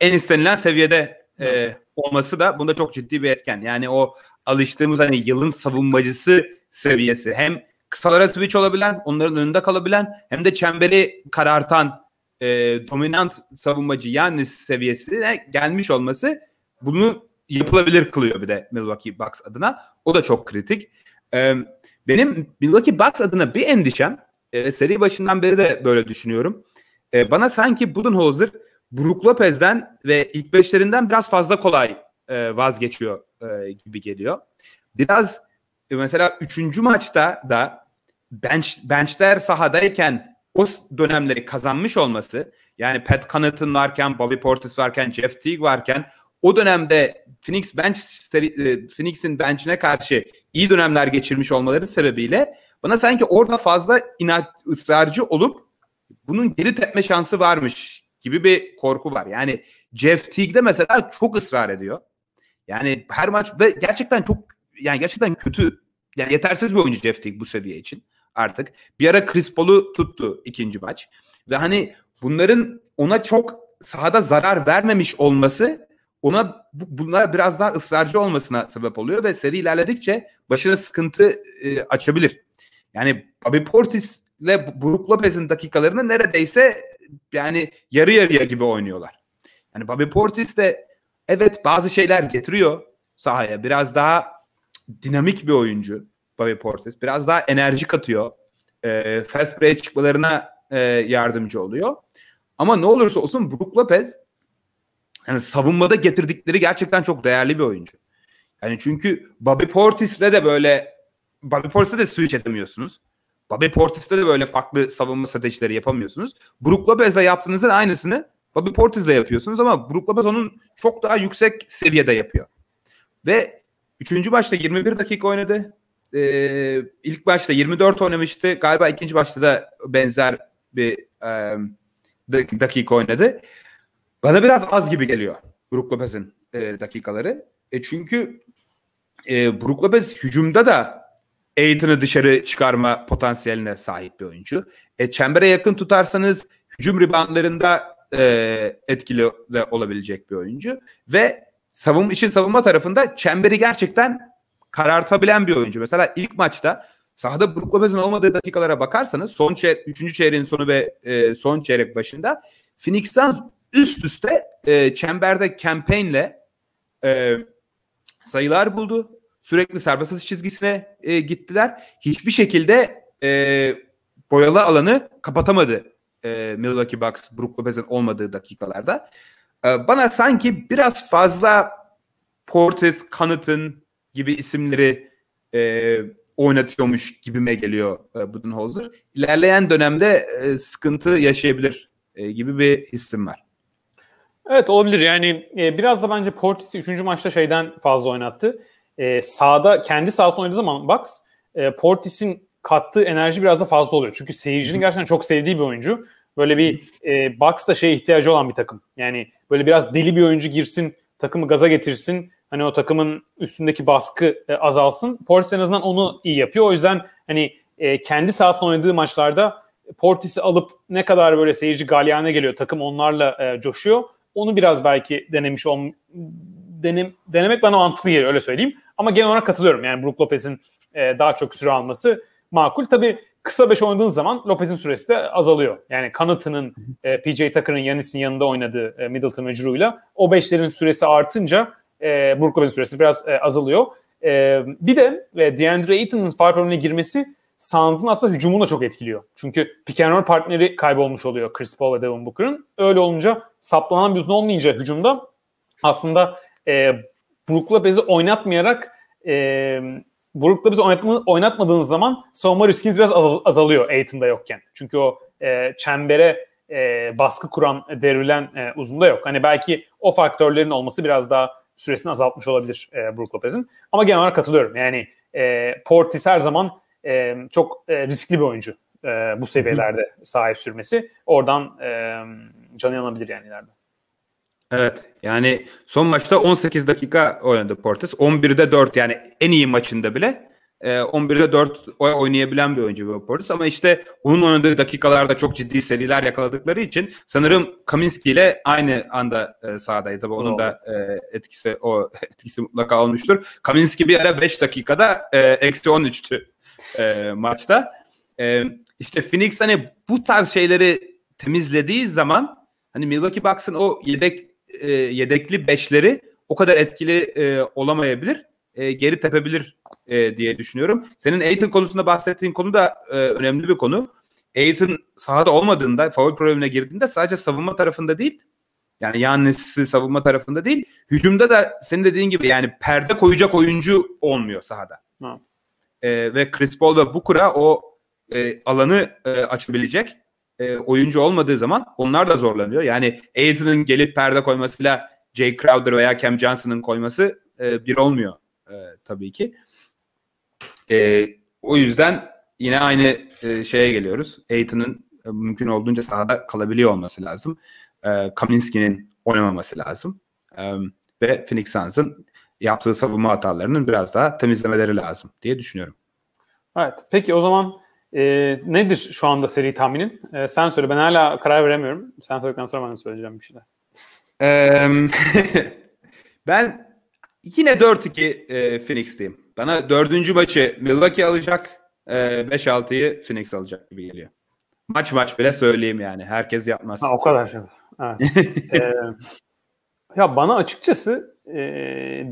en istenilen seviyede e, olması da bunda çok ciddi bir etken. Yani o alıştığımız hani yılın savunmacısı seviyesi hem kısalara switch olabilen, onların önünde kalabilen hem de çemberi karartan e, dominant savunmacı yani seviyesine gelmiş olması bunu yapılabilir kılıyor bir de Milwaukee Bucks adına. O da çok kritik. E, benim Milwaukee Bucks adına bir endişem e, seri başından beri de böyle düşünüyorum. E, bana sanki Budenholzer Brook Lopez'den ve ilk beşlerinden biraz fazla kolay e, vazgeçiyor e, gibi geliyor. Biraz e, mesela üçüncü maçta da bench benchler sahadayken o dönemleri kazanmış olması yani Pat Connaughton varken, Bobby Portis varken, Jeff Teague varken o dönemde Phoenix bench e, Phoenix'in bench'ine karşı iyi dönemler geçirmiş olmaları sebebiyle bana sanki orada fazla inat ısrarcı olup bunun geri tepme şansı varmış gibi bir korku var. Yani Jeff Teague'de mesela çok ısrar ediyor. Yani her maç ve gerçekten çok yani gerçekten kötü yani yetersiz bir oyuncu Jeff Teague bu seviye için artık. Bir ara Chris Paul'u tuttu ikinci maç. Ve hani bunların ona çok sahada zarar vermemiş olması ona bunlar biraz daha ısrarcı olmasına sebep oluyor ve seri ilerledikçe başına sıkıntı e, açabilir. Yani Bobby Portis ile Brook Lopez'in dakikalarını neredeyse yani yarı yarıya gibi oynuyorlar. Yani Bobby Portis de evet bazı şeyler getiriyor sahaya. Biraz daha dinamik bir oyuncu. Bobby Portis. Biraz daha enerji katıyor. E, fast break çıkmalarına e, yardımcı oluyor. Ama ne olursa olsun Brook Lopez yani savunmada getirdikleri gerçekten çok değerli bir oyuncu. Yani çünkü Bobby Portis'le de böyle Bobby Portis'e de switch edemiyorsunuz. Bobby Portis'te de böyle farklı savunma stratejileri yapamıyorsunuz. Brook Lopez'le yaptığınızın aynısını Bobby Portis'le yapıyorsunuz ama Brook Lopez onun çok daha yüksek seviyede yapıyor. Ve 3. başta 21 dakika oynadı e, ilk başta 24 oynamıştı. Galiba ikinci başta da benzer bir e, dakika oynadı. Bana biraz az gibi geliyor Brook Lopez'in e, dakikaları. E çünkü e, Brook Lopez hücumda da Aiton'u dışarı çıkarma potansiyeline sahip bir oyuncu. E, çembere yakın tutarsanız hücum reboundlarında e, etkili de olabilecek bir oyuncu. Ve savun için savunma tarafında çemberi gerçekten karartabilen bir oyuncu. Mesela ilk maçta sahada Brook Lopez'in olmadığı dakikalara bakarsanız son çeyre, üçüncü çeyreğin sonu ve e, son çeyrek başında Phoenix Suns üst üste e, çemberde campaign'le e, sayılar buldu. Sürekli serbest atış çizgisine e, gittiler. Hiçbir şekilde e, boyalı alanı kapatamadı e, Milwaukee Bucks Brook Lopez'in olmadığı dakikalarda. E, bana sanki biraz fazla Portis, Connaughton, gibi isimleri e, oynatıyormuş gibime geliyor e, Budenholzer. İlerleyen dönemde e, sıkıntı yaşayabilir e, gibi bir hissim var. Evet olabilir yani e, biraz da bence Portis'i 3. maçta şeyden fazla oynattı. E, sağda kendi sahasında oynadığı zaman Bucks e, Portis'in kattığı enerji biraz da fazla oluyor. Çünkü seyircinin gerçekten çok sevdiği bir oyuncu. Böyle bir e, Bucks'ta şeye ihtiyacı olan bir takım. Yani böyle biraz deli bir oyuncu girsin, takımı gaza getirsin hani o takımın üstündeki baskı e, azalsın. Portis en azından onu iyi yapıyor. O yüzden hani e, kendi sahasında oynadığı maçlarda Portis'i alıp ne kadar böyle seyirci galyana geliyor, takım onlarla e, coşuyor. Onu biraz belki denemiş ol denem, denemek bana mantıklı geliyor öyle söyleyeyim. Ama genel olarak katılıyorum. Yani Brook Lopez'in e, daha çok süre alması makul. Tabii kısa beş oynadığınız zaman Lopez'in süresi de azalıyor. Yani Connaughton'ın, e, PJ Tucker'ın, Yanis'in yanında oynadığı e, Middleton ve Drew'la o beşlerin süresi artınca e, Brooklyn süresi biraz e, azalıyor. E, bir de e, DeAndre Ayton'un far önüne girmesi Suns'ın aslında hücumunu da çok etkiliyor. Çünkü pick and roll partneri kaybolmuş oluyor Chris Paul ve Devin Booker'ın. Öyle olunca saplanan bir uzun olmayınca hücumda aslında e, Brook'la bezi oynatmayarak e, Brook'la bizi oynatma, oynatmadığınız zaman savunma riskiniz biraz azalıyor Aiton'da yokken. Çünkü o e, çembere e, baskı kuran, devrilen e, da yok. Hani belki o faktörlerin olması biraz daha süresini azaltmış olabilir e, Brook Lopez'in. Ama genel olarak katılıyorum. Yani e, Portis her zaman e, çok e, riskli bir oyuncu e, bu seviyelerde sahip sürmesi. Oradan e, canı yanabilir yani ileride. Evet yani son maçta 18 dakika oynadı Portis. 11'de 4 yani en iyi maçında bile e, 11'de 4 oynayabilen bir oyuncu Vaporis ama işte onun oynadığı dakikalarda çok ciddi seriler yakaladıkları için sanırım Kaminski ile aynı anda e, sahadaydı. Tabii onun da e, etkisi o etkisi mutlaka olmuştur. Kaminski bir ara 5 dakikada e, eksi 13'tü e, maçta. E, işte Phoenix hani bu tarz şeyleri temizlediği zaman hani Milwaukee Bucks'ın o yedek e, yedekli beşleri o kadar etkili e, olamayabilir. E, geri tepebilir e, diye düşünüyorum. Senin Aiton konusunda bahsettiğin konu da e, önemli bir konu. Aiton sahada olmadığında, foul problemine girdiğinde sadece savunma tarafında değil, yani yanlısı savunma tarafında değil, hücumda da senin dediğin gibi yani perde koyacak oyuncu olmuyor sahada. E, ve Chris Paul ve Booker'a o e, alanı e, açabilecek e, oyuncu olmadığı zaman onlar da zorlanıyor. Yani Aiton'un gelip perde koymasıyla Jay Crowder veya Cam Johnson'ın koyması e, bir olmuyor e, tabii ki. E, o yüzden yine aynı e, şeye geliyoruz. Aiton'un e, mümkün olduğunca sahada kalabiliyor olması lazım. E, Kaminski'nin oynamaması lazım. E, ve Phoenix Suns'ın yaptığı savunma hatalarının biraz daha temizlemeleri lazım diye düşünüyorum. Evet. Peki o zaman e, nedir şu anda seri tahminin? E, sen söyle. Ben hala karar veremiyorum. Sen söyledikten sonra ben söyleyeceğim bir şeyler. ben yine 4-2 e, Phoenix'teyim. Bana dördüncü maçı Milwaukee alacak. 5-6'yı e, Phoenix alacak gibi geliyor. Maç maç bile söyleyeyim yani. Herkes yapmaz. Ha, o kadar canım. Şey evet. ee, ya bana açıkçası e,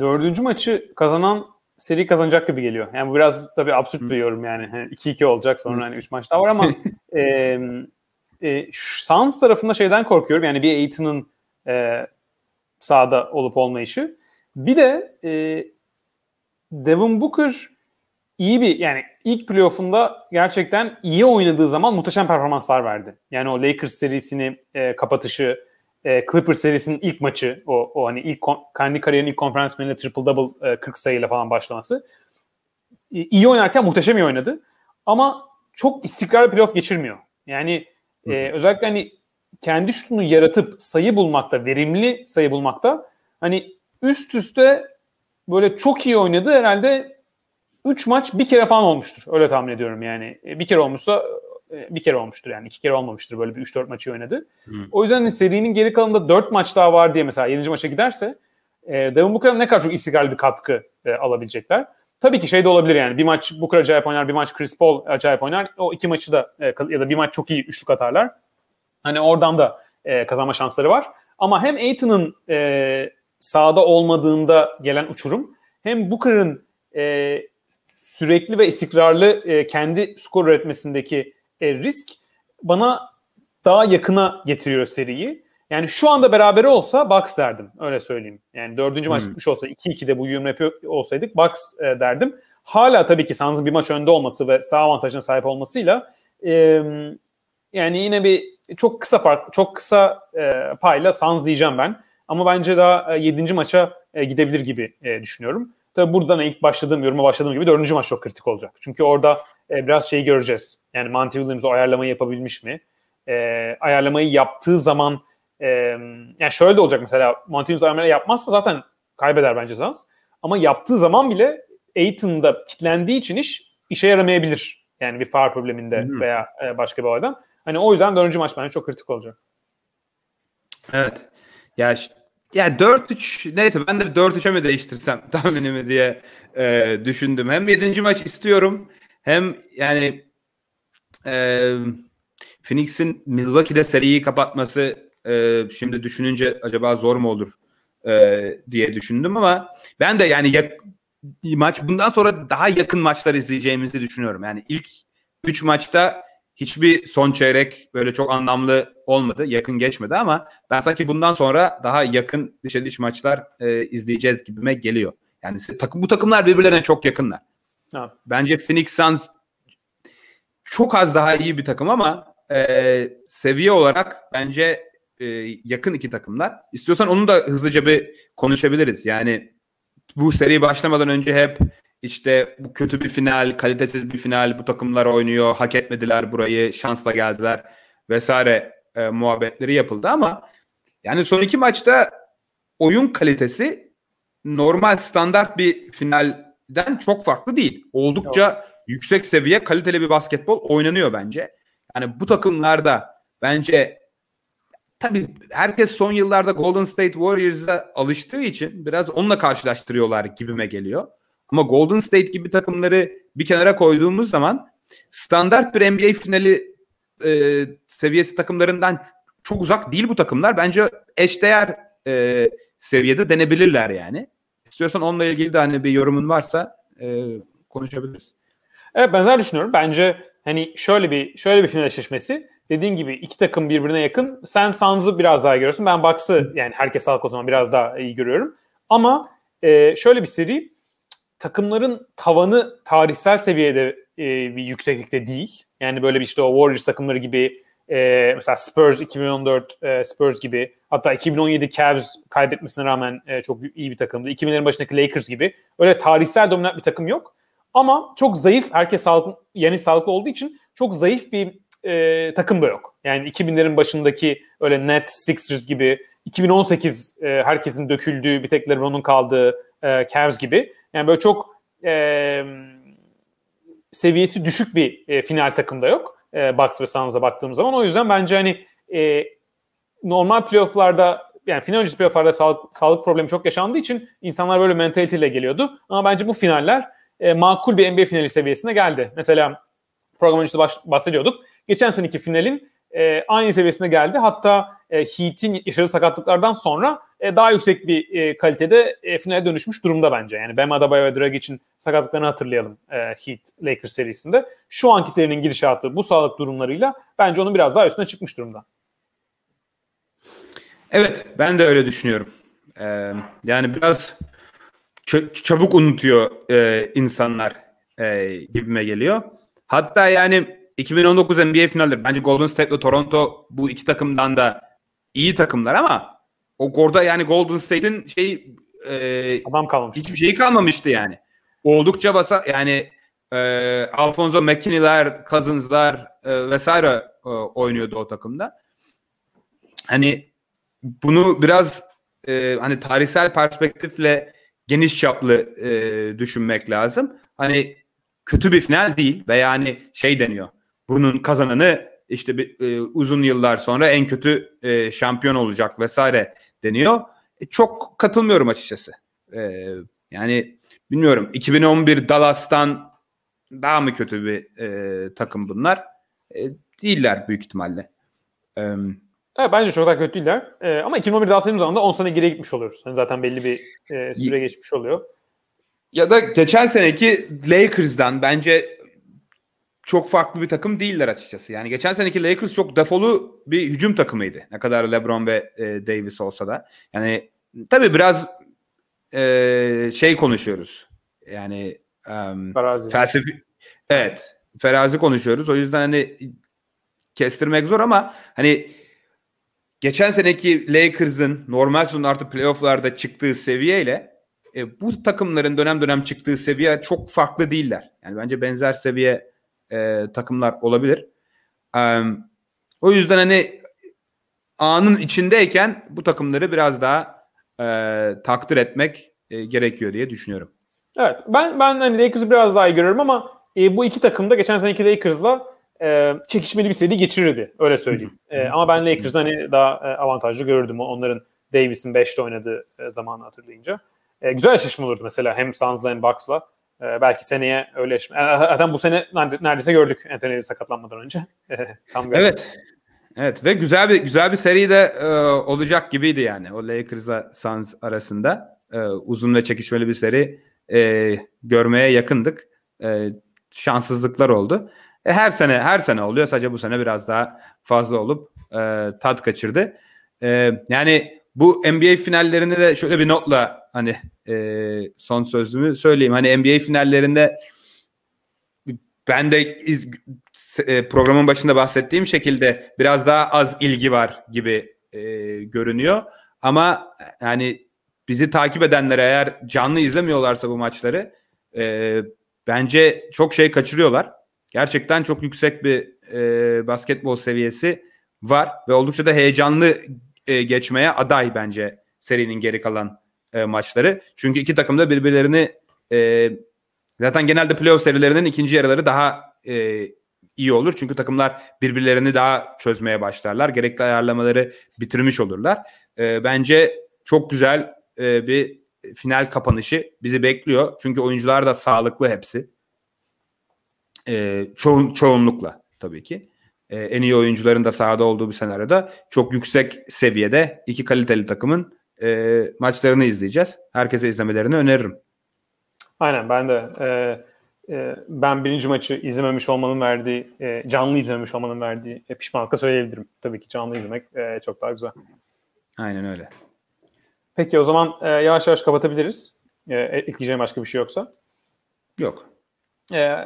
dördüncü maçı kazanan seri kazanacak gibi geliyor. Yani bu biraz tabii absürt hmm. duyuyorum yani. yani. 2-2 olacak sonra hmm. hani 3 maç daha var ama e, e, Suns tarafında şeyden korkuyorum. Yani bir Aiton'un e, sahada olup olmayışı. Bir de e, Devin Booker iyi bir yani ilk playoff'unda gerçekten iyi oynadığı zaman muhteşem performanslar verdi. Yani o Lakers serisini e, kapatışı, e, Clippers serisinin ilk maçı, o, o hani ilk kendi kariyerinin ilk konferans finalinde triple double e, 40 sayıyla falan başlaması. E, iyi oynarken muhteşem iyi oynadı. Ama çok istikrarlı playoff geçirmiyor. Yani e, özellikle hani kendi şutunu yaratıp sayı bulmakta, verimli sayı bulmakta hani üst üste böyle çok iyi oynadı herhalde 3 maç bir kere falan olmuştur. Öyle tahmin ediyorum yani. E, bir kere olmuşsa e, bir kere olmuştur yani. iki kere olmamıştır böyle bir 3-4 maçı oynadı. Hmm. O yüzden hani serinin geri kalanında 4 maç daha var diye mesela 7. maça giderse e, Devin Booker'a ne kadar çok istikrarlı bir katkı e, alabilecekler. Tabii ki şey de olabilir yani bir maç Booker acayip oynar, bir maç Chris Paul acayip oynar. O iki maçı da e, ya da bir maç çok iyi üçlük atarlar. Hani oradan da e, kazanma şansları var. Ama hem Aiton'un e, sahada olmadığında gelen uçurum hem Booker'ın e, sürekli ve istikrarlı e, kendi skor üretmesindeki e, risk bana daha yakına getiriyor seriyi. Yani şu anda beraber olsa Bucks derdim. Öyle söyleyeyim. Yani dördüncü hmm. maç bitmiş olsa 2-2'de bu yürüme yapıyor olsaydık Bucks e, derdim. Hala tabii ki Suns'ın bir maç önde olması ve sağ avantajına sahip olmasıyla e, yani yine bir çok kısa fark, çok kısa e, payla Suns diyeceğim ben. Ama bence daha 7. E, maça e, gidebilir gibi e, düşünüyorum. Tabii buradan ilk başladığım, yoruma başladığım gibi 4. maç çok kritik olacak. Çünkü orada biraz şeyi göreceğiz. Yani Monty Williams o ayarlamayı yapabilmiş mi? Ayarlamayı yaptığı zaman yani şöyle de olacak mesela Monty Williams ayarlamayı yapmazsa zaten kaybeder bence Suns. Ama yaptığı zaman bile Aiton'da kitlendiği için iş işe yaramayabilir. Yani bir far probleminde hı veya başka bir olaydan. Hani o yüzden dördüncü maç bence çok kritik olacak. Evet. Ya ya yani 4-3 neyse ben de 4-3'e mi değiştirsem tahminimi diye e, düşündüm. Hem 7. maç istiyorum hem yani e, Phoenix'in Milwaukee'de seriyi kapatması e, şimdi düşününce acaba zor mu olur e, diye düşündüm ama ben de yani yak, maç bundan sonra daha yakın maçlar izleyeceğimizi düşünüyorum. Yani ilk 3 maçta hiçbir son çeyrek böyle çok anlamlı olmadı. Yakın geçmedi ama ben sanki bundan sonra daha yakın dişe diş maçlar e, izleyeceğiz gibime geliyor. Yani takım bu takımlar birbirlerine çok yakınlar. Ha. Bence Phoenix Suns çok az daha iyi bir takım ama e, seviye olarak bence e, yakın iki takımlar. İstiyorsan onu da hızlıca bir konuşabiliriz. Yani bu seri başlamadan önce hep işte bu kötü bir final, kalitesiz bir final, bu takımlar oynuyor, hak etmediler burayı, şansla geldiler vesaire e, muhabbetleri yapıldı ama yani son iki maçta oyun kalitesi normal standart bir finalden çok farklı değil. Oldukça evet. yüksek seviye kaliteli bir basketbol oynanıyor bence. Yani bu takımlarda bence tabii herkes son yıllarda Golden State Warriors'a alıştığı için biraz onunla karşılaştırıyorlar gibime geliyor. Ama Golden State gibi takımları bir kenara koyduğumuz zaman standart bir NBA finali e, seviyesi takımlarından çok uzak değil bu takımlar. Bence eşdeğer e, seviyede denebilirler yani. İstiyorsan onunla ilgili de hani bir yorumun varsa e, konuşabiliriz. Evet ben benzer düşünüyorum. Bence hani şöyle bir şöyle bir final eşleşmesi dediğin gibi iki takım birbirine yakın. Sen Suns'ı biraz daha görüyorsun. Ben Bucks'ı yani herkes halk o zaman biraz daha iyi görüyorum. Ama e, şöyle bir seri takımların tavanı tarihsel seviyede e, bir yükseklikte değil. Yani böyle bir işte o Warriors takımları gibi e, mesela Spurs 2014 e, Spurs gibi hatta 2017 Cavs kaybetmesine rağmen e, çok iyi bir takımdı. 2000'lerin başındaki Lakers gibi öyle tarihsel dominant bir takım yok. Ama çok zayıf herkes sağlıklı, yeni sağlıklı olduğu için çok zayıf bir e, takım da yok. Yani 2000'lerin başındaki öyle Nets, Sixers gibi 2018 e, herkesin döküldüğü bir tek LeBron'un kaldığı e, Cavs gibi yani böyle çok e, seviyesi düşük bir e, final takımda yok. E, Bucks ve Suns'a baktığımız zaman. O yüzden bence hani e, normal playoff'larda yani final öncesi playoff'larda sağlık, sağlık problemi çok yaşandığı için insanlar böyle mentaliteyle geliyordu. Ama bence bu finaller e, makul bir NBA finali seviyesine geldi. Mesela program öncesi bahsediyorduk. Geçen seneki finalin e, aynı seviyesine geldi. Hatta e, Heat'in yaşadığı sakatlıklardan sonra e, daha yüksek bir e, kalitede e, finale dönüşmüş durumda bence. Yani Bam Adebayo ve Drag için sakatlıklarını hatırlayalım e, Heat Lakers serisinde. Şu anki serinin gidişatı bu sağlık durumlarıyla bence onun biraz daha üstüne çıkmış durumda. Evet ben de öyle düşünüyorum. Ee, yani biraz çabuk unutuyor e, insanlar e, gibime geliyor. Hatta yani 2019 NBA finalleri bence Golden State ve Toronto bu iki takımdan da iyi takımlar ama o orada yani Golden State'in şey e, adam kalmamış. Hiçbir şeyi kalmamıştı yani. Oldukça basa yani e, Alfonso McKinney'ler, Cousins'lar e, vesaire e, oynuyordu o takımda. Hani bunu biraz e, hani tarihsel perspektifle geniş çaplı e, düşünmek lazım. Hani kötü bir final değil ve yani şey deniyor bunun kazananı işte bir, e, uzun yıllar sonra en kötü e, şampiyon olacak vesaire deniyor. E, çok katılmıyorum açıkçası. E, yani bilmiyorum 2011 Dallas'tan daha mı kötü bir e, takım bunlar? E, değiller büyük ihtimalle. E, Evet, bence çok daha kötü değiller. Ee, ama 2011 dağıtıldığı zaman 10 sene geriye gitmiş oluyoruz. Yani zaten belli bir e, süre geçmiş oluyor. Ya da geçen seneki Lakers'dan bence çok farklı bir takım değiller açıkçası. Yani geçen seneki Lakers çok defolu bir hücum takımıydı. Ne kadar LeBron ve e, Davis olsa da. Yani tabii biraz e, şey konuşuyoruz. Yani um, ferazi. felsefi evet, ferazi konuşuyoruz. O yüzden hani kestirmek zor ama hani geçen seneki Lakers'ın normal sezon artı playoff'larda çıktığı seviyeyle e, bu takımların dönem dönem çıktığı seviye çok farklı değiller. Yani bence benzer seviye e, takımlar olabilir. E, o yüzden hani anın içindeyken bu takımları biraz daha e, takdir etmek e, gerekiyor diye düşünüyorum. Evet ben ben hani Lakers'ı biraz daha iyi görüyorum ama e, bu iki takım da geçen seneki Lakers'la e, çekişmeli bir seri geçirirdi öyle söyleyeyim. e, ama ben Lakers'ı hani daha e, avantajlı görürdüm onların Davis'in 5'te oynadığı e, zamanı hatırlayınca. E, güzel eşleşme olurdu mesela hem Suns'la hem Bucks'la. E, belki seneye öyle Zaten ee, bu sene neredeyse gördük Anthony sakatlanmadan önce. Tam evet. Evet ve güzel bir güzel bir seri de e, olacak gibiydi yani o Lakers'la Suns arasında e, uzun ve çekişmeli bir seri e, görmeye yakındık. E, şanssızlıklar oldu. E, her sene her sene oluyor sadece bu sene biraz daha fazla olup e, tat kaçırdı. E, yani bu NBA finallerinde de şöyle bir notla hani e, son sözümü söyleyeyim. Hani NBA finallerinde ben de iz, e, programın başında bahsettiğim şekilde biraz daha az ilgi var gibi e, görünüyor. Ama yani bizi takip edenler eğer canlı izlemiyorlarsa bu maçları e, bence çok şey kaçırıyorlar. Gerçekten çok yüksek bir e, basketbol seviyesi var ve oldukça da heyecanlı e, geçmeye aday bence serinin geri kalan e, maçları. Çünkü iki takım da birbirlerini e, zaten genelde playoff serilerinin ikinci yarıları daha e, iyi olur. Çünkü takımlar birbirlerini daha çözmeye başlarlar. Gerekli ayarlamaları bitirmiş olurlar. E, bence çok güzel e, bir final kapanışı bizi bekliyor. Çünkü oyuncular da sağlıklı hepsi. E, ço- çoğunlukla tabii ki. Ee, en iyi oyuncuların da sahada olduğu bir senaryoda çok yüksek seviyede iki kaliteli takımın e, maçlarını izleyeceğiz. Herkese izlemelerini öneririm. Aynen ben de e, e, ben birinci maçı izlememiş olmanın verdiği e, canlı izlememiş olmanın verdiği e, pişmanlıkla söyleyebilirim. Tabii ki canlı izlemek e, çok daha güzel. Aynen öyle. Peki o zaman e, yavaş yavaş kapatabiliriz. E, e ekleyeceğim başka bir şey yoksa. Yok. E,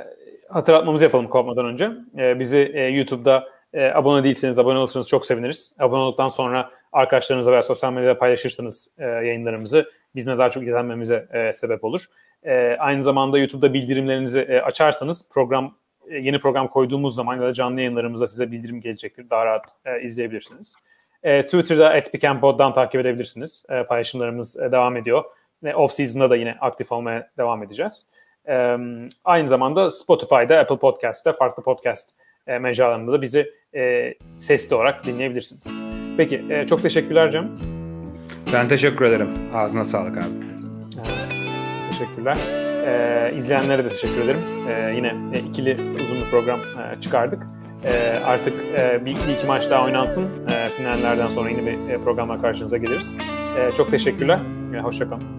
hatırlatmamızı yapalım kopmadan önce. E, bizi e, YouTube'da e, abone değilseniz abone olursanız çok seviniriz. Abone olduktan sonra arkadaşlarınızla veya sosyal medyada paylaşırsanız e, yayınlarımızı bizimle daha çok izlenmemize e, sebep olur. E, aynı zamanda YouTube'da bildirimlerinizi e, açarsanız program e, yeni program koyduğumuz zaman ya da canlı yayınlarımızda size bildirim gelecektir. Daha rahat e, izleyebilirsiniz. E, Twitter'da @pikenpod'dan takip edebilirsiniz. E, paylaşımlarımız e, devam ediyor. E, off season'da da yine aktif olmaya devam edeceğiz aynı zamanda Spotify'da, Apple Podcast'te, farklı podcast e, mecralarında da bizi e, sesli olarak dinleyebilirsiniz. Peki, e, çok teşekkürler Cem. Ben teşekkür ederim. Ağzına sağlık abi. E, teşekkürler. İzleyenlere de teşekkür ederim. yine ikili uzun bir program çıkardık. artık bir, iki maç daha oynansın. finallerden sonra yine bir e, programla karşınıza geliriz. çok teşekkürler. Hoşçakalın.